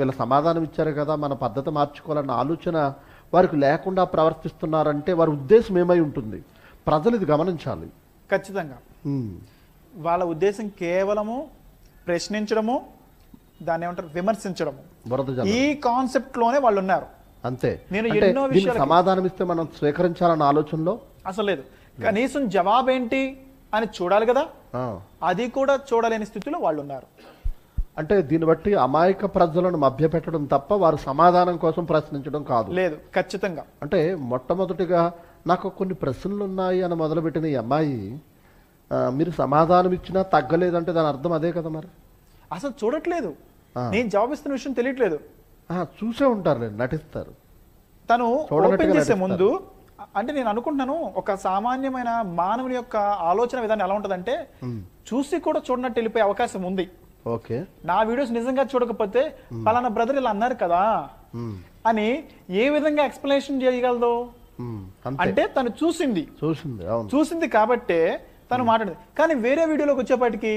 S1: వీళ్ళ సమాధానం ఇచ్చారు కదా మన పద్ధతి మార్చుకోవాలన్న ఆలోచన వారికి లేకుండా
S2: ప్రవర్తిస్తున్నారంటే
S1: వారి ఉద్దేశం ఏమై ఉంటుంది ప్రజలు ఇది గమనించాలి
S2: ఖచ్చితంగా వాళ్ళ ఉద్దేశం కేవలము ప్రశ్నించడము దాన్ని ఏమంటారు విమర్శించడము ఈ కాన్సెప్ట్ లోనే వాళ్ళు ఉన్నారు అంతే నేను ఎన్నో విషయాలు సమాధానం ఇస్తే
S1: మనం స్వీకరించాలన్న ఆలోచనలో
S2: అసలు లేదు కనీసం జవాబు ఏంటి అని చూడాలి కదా అది కూడా చూడలేని స్థితిలో వాళ్ళు ఉన్నారు
S1: అంటే దీన్ని బట్టి అమాయక ప్రజలను మభ్యపెట్టడం తప్ప వారు సమాధానం కోసం ప్రశ్నించడం కాదు లేదు ఖచ్చితంగా అంటే మొట్టమొదటిగా నాకు కొన్ని ప్రశ్నలు ఉన్నాయి అని మొదలుపెట్టిన ఈ అమ్మాయి మీరు సమాధానం ఇచ్చినా తగ్గలేదంటే దాని అర్థం అదే కదా మరి అసలు చూడట్లేదు నేను జాబ్ ఇస్తున్న విషయం తెలియట్లేదు చూసే ఉంటారు నటిస్తారు
S2: తను ఓపెన్ చేసే ముందు అంటే నేను అనుకుంటున్నాను ఒక సామాన్యమైన మానవుని యొక్క ఆలోచన విధానం ఎలా ఉంటుందంటే చూసి కూడా చూడనట్టు వెళ్ళిపోయే అవకాశం ఉంది ఓకే నా వీడియోస్ నిజంగా చూడకపోతే పలానా బ్రదర్ ఇలా అన్నారు కదా అని ఏ విధంగా ఎక్స్ప్లెనేషన్ చేయగలదు అంటే తను చూసింది చూసింది చూసింది కాబట్టే తను మాట్లాడి కానీ వేరే వీడియోలోకి వచ్చేప్పటికి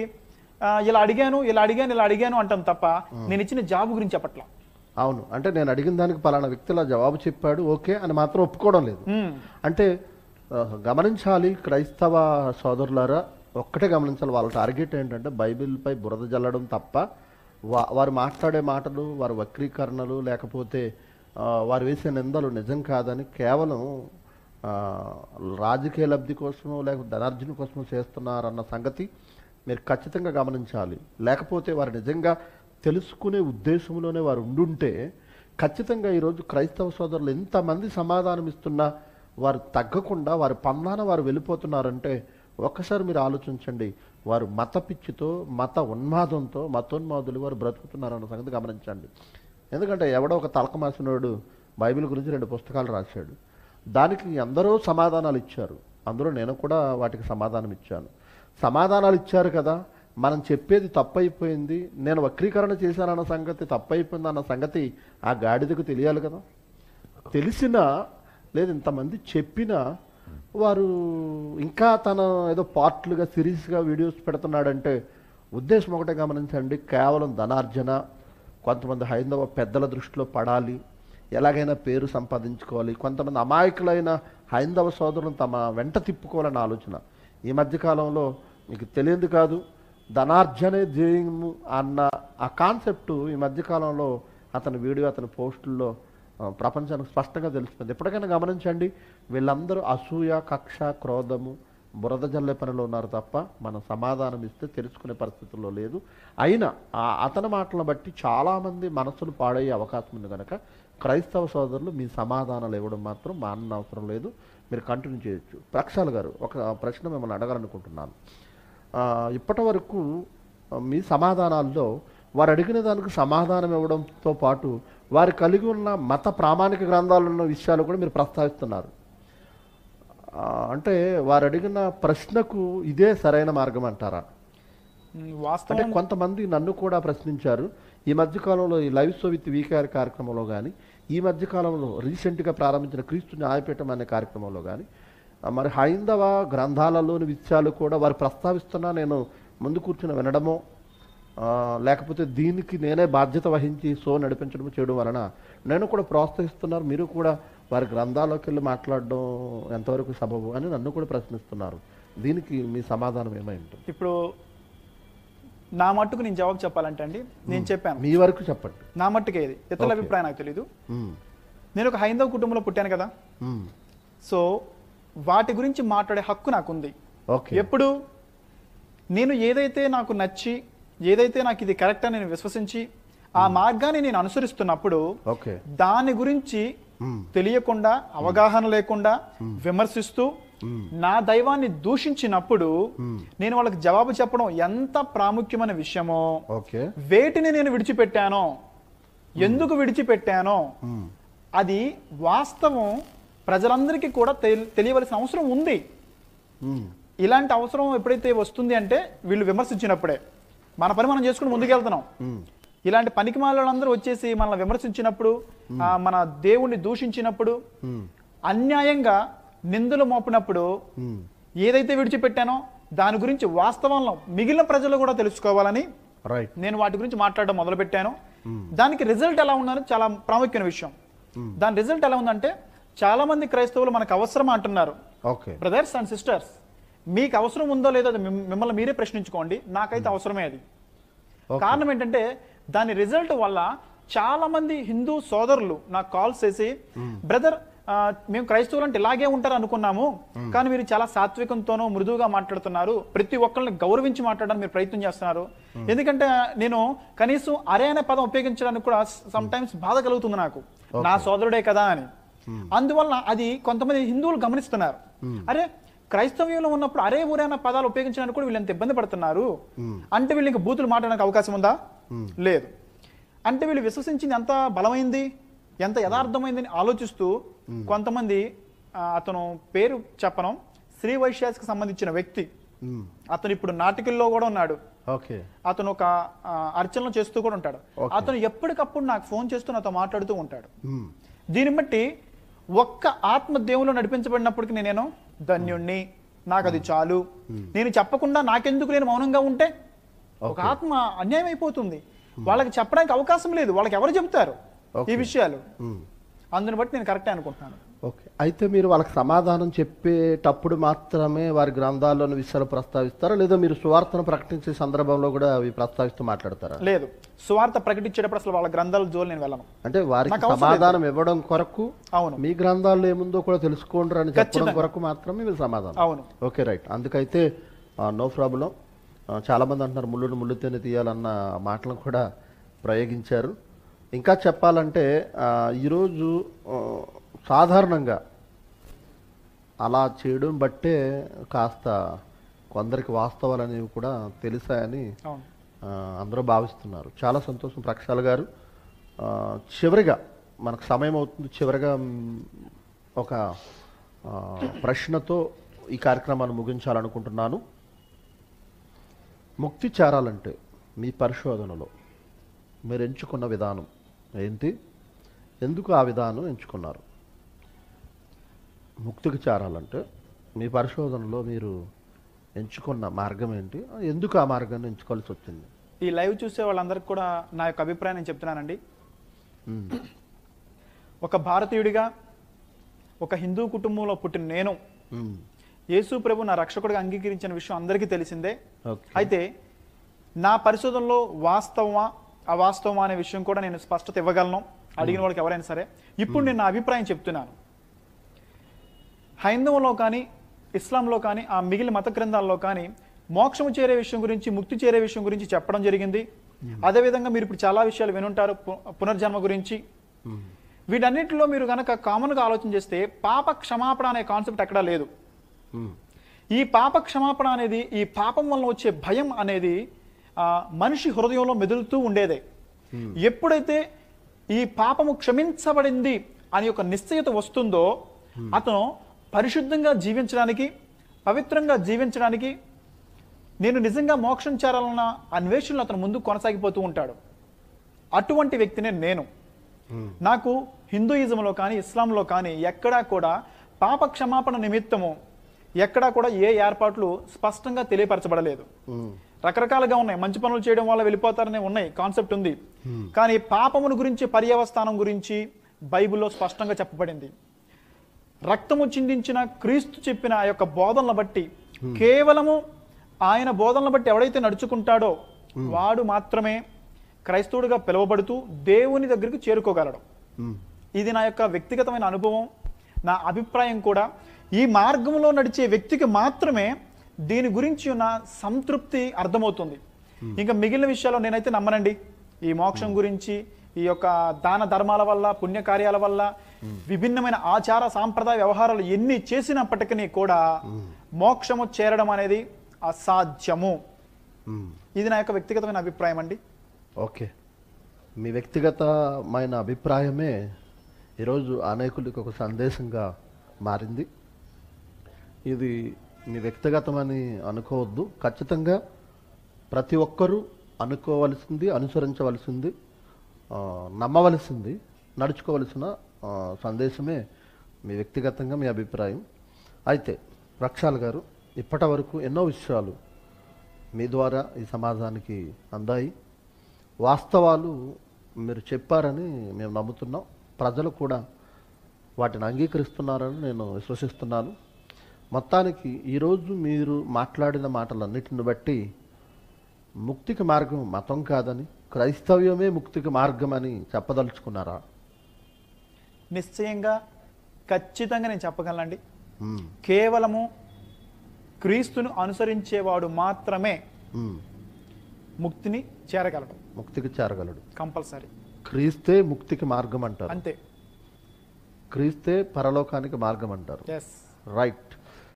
S2: ఇలా అడిగాను ఇలా అడిగాను ఇలా అడిగాను అంటాం తప్ప నేను ఇచ్చిన జాబ్ గురించి చెప్పట్లా
S1: అవును అంటే నేను అడిగిన దానికి పలానా వ్యక్తుల జవాబు చెప్పాడు ఓకే అని మాత్రం ఒప్పుకోవడం లేదు అంటే గమనించాలి క్రైస్తవ సోదరులారా ఒక్కటే గమనించాలి వాళ్ళ టార్గెట్ ఏంటంటే బైబిల్పై బురద జల్లడం తప్ప వారు మాట్లాడే మాటలు వారి వక్రీకరణలు లేకపోతే వారు వేసే నిందలు నిజం కాదని కేవలం రాజకీయ లబ్ధి కోసమో లేకపోతే ధనార్జన కోసమో చేస్తున్నారన్న సంగతి మీరు ఖచ్చితంగా గమనించాలి లేకపోతే వారు నిజంగా తెలుసుకునే ఉద్దేశంలోనే వారు ఉండుంటే ఖచ్చితంగా ఈరోజు క్రైస్తవ సోదరులు ఎంతమంది సమాధానం ఇస్తున్నా వారు తగ్గకుండా వారి పన్నాన వారు వెళ్ళిపోతున్నారంటే ఒక్కసారి మీరు ఆలోచించండి వారు మత పిచ్చితో మత ఉన్మాదంతో మతోన్మాదులు వారు బ్రతుకుతున్నారన్న సంగతి గమనించండి ఎందుకంటే ఎవడో ఒక మాసినోడు బైబిల్ గురించి రెండు పుస్తకాలు రాశాడు దానికి ఎందరో సమాధానాలు ఇచ్చారు అందులో నేను కూడా వాటికి సమాధానం ఇచ్చాను సమాధానాలు ఇచ్చారు కదా మనం చెప్పేది తప్పైపోయింది నేను వక్రీకరణ చేశానన్న సంగతి తప్పైపోయింది అన్న సంగతి ఆ గాడిదకు తెలియాలి కదా తెలిసినా లేదు ఇంతమంది చెప్పినా వారు ఇంకా తన ఏదో పార్ట్లుగా సిరీస్గా వీడియోస్ పెడుతున్నాడంటే ఉద్దేశం ఒకటే గమనించండి కేవలం ధనార్జన కొంతమంది హైందవ పెద్దల దృష్టిలో పడాలి ఎలాగైనా పేరు సంపాదించుకోవాలి కొంతమంది అమాయకులైన హైందవ సోదరులను తమ వెంట తిప్పుకోవాలని ఆలోచన ఈ మధ్యకాలంలో మీకు తెలియదు కాదు ధనార్జనే ధ్యేయము అన్న ఆ కాన్సెప్ట్ ఈ మధ్యకాలంలో అతని వీడియో అతని పోస్టుల్లో ప్రపంచానికి స్పష్టంగా తెలుస్తుంది ఎప్పటికైనా గమనించండి వీళ్ళందరూ అసూయ కక్ష క్రోధము బురద జల్లే పనిలో ఉన్నారు తప్ప మనం సమాధానం ఇస్తే తెలుసుకునే పరిస్థితుల్లో లేదు అయినా అతని మాటలను బట్టి చాలామంది మనసులు పాడయ్యే అవకాశం ఉంది కనుక క్రైస్తవ సోదరులు మీ సమాధానాలు ఇవ్వడం మాత్రం మానన అవసరం లేదు మీరు కంటిన్యూ చేయొచ్చు ప్రక్షాల్ గారు ఒక ప్రశ్న మిమ్మల్ని అడగాలనుకుంటున్నాను ఇప్పటి వరకు మీ సమాధానాల్లో వారు అడిగిన దానికి సమాధానం ఇవ్వడంతో పాటు వారు కలిగి ఉన్న మత ప్రామాణిక గ్రంథాలు ఉన్న విషయాలు కూడా మీరు ప్రస్తావిస్తున్నారు అంటే వారు అడిగిన ప్రశ్నకు ఇదే సరైన మార్గం అంటారా అంటే కొంతమంది నన్ను కూడా ప్రశ్నించారు ఈ మధ్యకాలంలో ఈ లైవ్ సో విత్ వీకేఆర్ కార్యక్రమంలో కానీ ఈ మధ్యకాలంలో రీసెంట్గా ప్రారంభించిన క్రీస్తు న్యాయపీఠం అనే కార్యక్రమంలో కానీ మరి హైందవ గ్రంథాలలోని విషయాలు కూడా వారు ప్రస్తావిస్తున్నా నేను ముందు కూర్చుని వినడమో లేకపోతే దీనికి నేనే బాధ్యత వహించి షో నడిపించడం చేయడం వలన నేను కూడా ప్రోత్సహిస్తున్నారు మీరు కూడా వారి గ్రంథాల్లోకి వెళ్ళి మాట్లాడడం ఎంతవరకు సబబు అని నన్ను కూడా ప్రశ్నిస్తున్నారు దీనికి మీ సమాధానం ఏమై
S2: ఇప్పుడు నా మట్టుకు నేను జవాబు చెప్పాలంటే అండి నేను
S1: చెప్పాను మీ వరకు చెప్పండి
S2: నా మట్టుకు ఏది ఇతరుల అభిప్రాయం నాకు తెలీదు నేను ఒక హైందవ కుటుంబంలో పుట్టాను కదా సో వాటి గురించి మాట్లాడే హక్కు నాకుంది ఎప్పుడు నేను ఏదైతే నాకు నచ్చి ఏదైతే నాకు ఇది కరెక్ట్ అని నేను విశ్వసించి ఆ మార్గాన్ని నేను అనుసరిస్తున్నప్పుడు దాని గురించి తెలియకుండా అవగాహన లేకుండా విమర్శిస్తూ నా దైవాన్ని దూషించినప్పుడు నేను వాళ్ళకి జవాబు చెప్పడం ఎంత ప్రాముఖ్యమైన విషయమో వేటిని నేను విడిచిపెట్టానో ఎందుకు విడిచిపెట్టానో అది వాస్తవం ప్రజలందరికీ కూడా తెలియవలసిన అవసరం ఉంది ఇలాంటి అవసరం ఎప్పుడైతే వస్తుంది అంటే వీళ్ళు విమర్శించినప్పుడే మన పని మనం చేసుకుని ముందుకెళ్తున్నాం ఇలాంటి పనికి మాలందరూ వచ్చేసి మనల్ని విమర్శించినప్పుడు మన దేవుణ్ణి దూషించినప్పుడు అన్యాయంగా నిందులు మోపినప్పుడు ఏదైతే విడిచిపెట్టానో దాని గురించి వాస్తవంలో మిగిలిన ప్రజలు కూడా తెలుసుకోవాలని రైట్ నేను వాటి గురించి మాట్లాడడం మొదలు పెట్టాను hmm. దానికి రిజల్ట్ ఎలా ఉందని చాలా ప్రాముఖ్యమైన విషయం hmm. దాని రిజల్ట్ ఎలా ఉందంటే చాలా మంది క్రైస్తవులు మనకు అవసరం అంటున్నారు బ్రదర్స్ అండ్ సిస్టర్స్ మీకు అవసరం ఉందో లేదో మిమ్మల్ని మీరే ప్రశ్నించుకోండి నాకైతే hmm. అవసరమే అది కారణం ఏంటంటే దాని రిజల్ట్ వల్ల చాలా మంది హిందూ సోదరులు నాకు కాల్స్ చేసి బ్రదర్ మేము క్రైస్తవులు అంటే ఇలాగే ఉంటారు అనుకున్నాము కానీ మీరు చాలా సాత్వికంతోనో మృదువుగా మాట్లాడుతున్నారు ప్రతి ఒక్కరిని గౌరవించి మాట్లాడడానికి మీరు ప్రయత్నం చేస్తున్నారు ఎందుకంటే నేను కనీసం అరే అనే పదం ఉపయోగించడానికి కూడా సమ్ టైమ్స్ బాధ కలుగుతుంది నాకు నా సోదరుడే కదా అని అందువల్ల అది కొంతమంది హిందువులు గమనిస్తున్నారు అరే క్రైస్తవ్యంలో ఉన్నప్పుడు అరే ఊరే అన్న పదాలు ఉపయోగించడానికి కూడా వీళ్ళు ఎంత ఇబ్బంది పడుతున్నారు అంటే వీళ్ళకి బూతులు మాట్లాడడానికి అవకాశం ఉందా లేదు అంటే వీళ్ళు విశ్వసించింది ఎంత బలమైంది ఎంత యథార్థమైందని ఆలోచిస్తూ కొంతమంది అతను పేరు చెప్పను శ్రీ వైశ్యాస్కి సంబంధించిన వ్యక్తి అతను ఇప్పుడు నాటికల్లో కూడా ఉన్నాడు ఓకే అతను ఒక అర్చనలు చేస్తూ కూడా ఉంటాడు అతను ఎప్పటికప్పుడు నాకు ఫోన్ చేస్తూ నాతో మాట్లాడుతూ ఉంటాడు దీన్ని బట్టి ఒక్క ఆత్మ దేవులో నడిపించబడినప్పటికీ నేను ధన్యుణ్ణి నాకు అది చాలు నేను చెప్పకుండా నాకెందుకు నేను మౌనంగా ఉంటే ఒక ఆత్మ అన్యాయం అయిపోతుంది Hmm. వాళ్ళకి చెప్పడానికి అవకాశం లేదు వాళ్ళకి ఎవరు చెబుతారు ఈ విషయాలు hmm. అందుని బట్టి నేను కరెక్టే అనుకుంటున్నాను
S1: ఓకే అయితే మీరు వాళ్ళకి సమాధానం చెప్పేటప్పుడు మాత్రమే వారి గ్రంథాల్లోని విషయాలు ప్రస్తావిస్తారా లేదా మీరు సువార్తను ప్రకటించే సందర్భంలో కూడా అవి ప్రస్తావిస్తూ మాట్లాడతారా
S2: లేదు సువార్త ప్రకటించేటప్పుడు అసలు వాళ్ళ గ్రంథాల జోలు నేను వెళ్ళను
S1: అంటే వారికి సమాధానం ఇవ్వడం కొరకు అవును మీ గ్రంథాల్లో ఏముందో కూడా తెలుసుకోండి అని చెప్పడం కొరకు మాత్రమే మీరు సమాధానం అవును ఓకే రైట్ అందుకైతే నో ప్రాబ్లం చాలామంది అంటున్నారు ముళ్ళును తేనె తీయాలన్న మాటలను కూడా ప్రయోగించారు ఇంకా చెప్పాలంటే ఈరోజు సాధారణంగా అలా చేయడం బట్టే కాస్త కొందరికి వాస్తవాలు అనేవి కూడా తెలిసాయని అందరూ భావిస్తున్నారు చాలా సంతోషం ప్రక్షాల్ గారు చివరిగా మనకు సమయం అవుతుంది చివరిగా ఒక ప్రశ్నతో ఈ కార్యక్రమాన్ని ముగించాలనుకుంటున్నాను ముక్తి చేరాలంటే మీ పరిశోధనలో మీరు ఎంచుకున్న విధానం ఏంటి ఎందుకు ఆ విధానం ఎంచుకున్నారు ముక్తికి చేరాలంటే మీ పరిశోధనలో మీరు ఎంచుకున్న మార్గం ఏంటి ఎందుకు ఆ మార్గాన్ని ఎంచుకోవాల్సి వచ్చింది
S2: ఈ లైవ్ చూసే వాళ్ళందరికీ కూడా నా యొక్క అభిప్రాయం నేను చెప్తున్నానండి ఒక భారతీయుడిగా ఒక హిందూ కుటుంబంలో పుట్టిన నేను యేసు ప్రభు నా రక్షకుడిగా అంగీకరించిన విషయం అందరికీ తెలిసిందే అయితే నా పరిశోధనలో వాస్తవమా అవాస్తవమా అనే విషయం కూడా నేను స్పష్టత ఇవ్వగలను అడిగిన వాళ్ళకి ఎవరైనా సరే ఇప్పుడు నేను నా అభిప్రాయం చెప్తున్నాను హైందవంలో కానీ ఇస్లాంలో కానీ ఆ మిగిలిన మత గ్రంథాల్లో కానీ మోక్షము చేరే విషయం గురించి ముక్తి చేరే విషయం గురించి చెప్పడం జరిగింది అదేవిధంగా మీరు ఇప్పుడు చాలా విషయాలు వినుంటారు పునర్జన్మ గురించి వీటన్నిటిలో మీరు కనుక కామన్గా ఆలోచన చేస్తే పాప క్షమాపణ అనే కాన్సెప్ట్ ఎక్కడా లేదు ఈ పాప క్షమాపణ అనేది ఈ పాపం వలన వచ్చే భయం అనేది మనిషి హృదయంలో మెదులుతూ ఉండేదే ఎప్పుడైతే ఈ పాపము క్షమించబడింది అనే ఒక నిశ్చయత వస్తుందో అతను పరిశుద్ధంగా జీవించడానికి పవిత్రంగా జీవించడానికి నేను నిజంగా మోక్షం చేరాలన్న అన్వేషణలు అతను ముందు కొనసాగిపోతూ ఉంటాడు అటువంటి వ్యక్తినే నేను నాకు హిందూయిజంలో కానీ ఇస్లాంలో కానీ ఎక్కడా కూడా పాప క్షమాపణ నిమిత్తము ఎక్కడా కూడా ఏ ఏర్పాట్లు స్పష్టంగా తెలియపరచబడలేదు రకరకాలుగా ఉన్నాయి మంచి పనులు చేయడం వల్ల వెళ్ళిపోతారనే ఉన్నాయి కాన్సెప్ట్ ఉంది కానీ పాపమును గురించి పర్యవస్థానం గురించి బైబిల్లో స్పష్టంగా చెప్పబడింది రక్తము చిందించిన క్రీస్తు చెప్పిన ఆ యొక్క బోధనలు బట్టి కేవలము ఆయన బోధనలు బట్టి ఎవడైతే నడుచుకుంటాడో వాడు మాత్రమే క్రైస్తవుడిగా పిలువబడుతూ దేవుని దగ్గరికి చేరుకోగలడు ఇది నా యొక్క వ్యక్తిగతమైన అనుభవం నా అభిప్రాయం కూడా ఈ మార్గంలో నడిచే వ్యక్తికి మాత్రమే దీని గురించి ఉన్న సంతృప్తి అర్థమవుతుంది hmm. ఇంకా మిగిలిన విషయాలు నేనైతే నమ్మనండి ఈ మోక్షం hmm. గురించి ఈ యొక్క దాన ధర్మాల వల్ల పుణ్యకార్యాల వల్ల hmm. విభిన్నమైన ఆచార సాంప్రదాయ వ్యవహారాలు ఎన్ని చేసినప్పటికీ కూడా మోక్షము చేరడం అనేది అసాధ్యము ఇది నా యొక్క వ్యక్తిగతమైన అభిప్రాయం అండి
S1: ఓకే మీ వ్యక్తిగతమైన అభిప్రాయమే ఈరోజు అనేకులకి ఒక సందేశంగా మారింది ఇది మీ వ్యక్తిగతమని అనుకోవద్దు ఖచ్చితంగా ప్రతి ఒక్కరూ అనుకోవలసింది అనుసరించవలసింది నమ్మవలసింది నడుచుకోవలసిన సందేశమే మీ వ్యక్తిగతంగా మీ అభిప్రాయం అయితే రక్షాల్ గారు ఇప్పటి వరకు ఎన్నో విషయాలు మీ ద్వారా ఈ సమాజానికి అందాయి వాస్తవాలు మీరు చెప్పారని మేము నమ్ముతున్నాం ప్రజలు కూడా వాటిని అంగీకరిస్తున్నారని నేను విశ్వసిస్తున్నాను మొత్తానికి ఈరోజు మీరు మాట్లాడిన మాటలన్నిటిని బట్టి ముక్తికి మార్గం మతం కాదని క్రైస్తవ్యమే ముక్తికి మార్గం అని చెప్పదలుచుకున్నారా
S2: నిశ్చయంగా ఖచ్చితంగా నేను చెప్పగలనండి కేవలము క్రీస్తును అనుసరించేవాడు మాత్రమే ముక్తిని చేరగలడు
S1: ముక్తికి చేరగలడు కంపల్సరీ క్రీస్తే ముక్తికి మార్గం అంటారు అంతే క్రీస్తే పరలోకానికి మార్గం అంటారు రైట్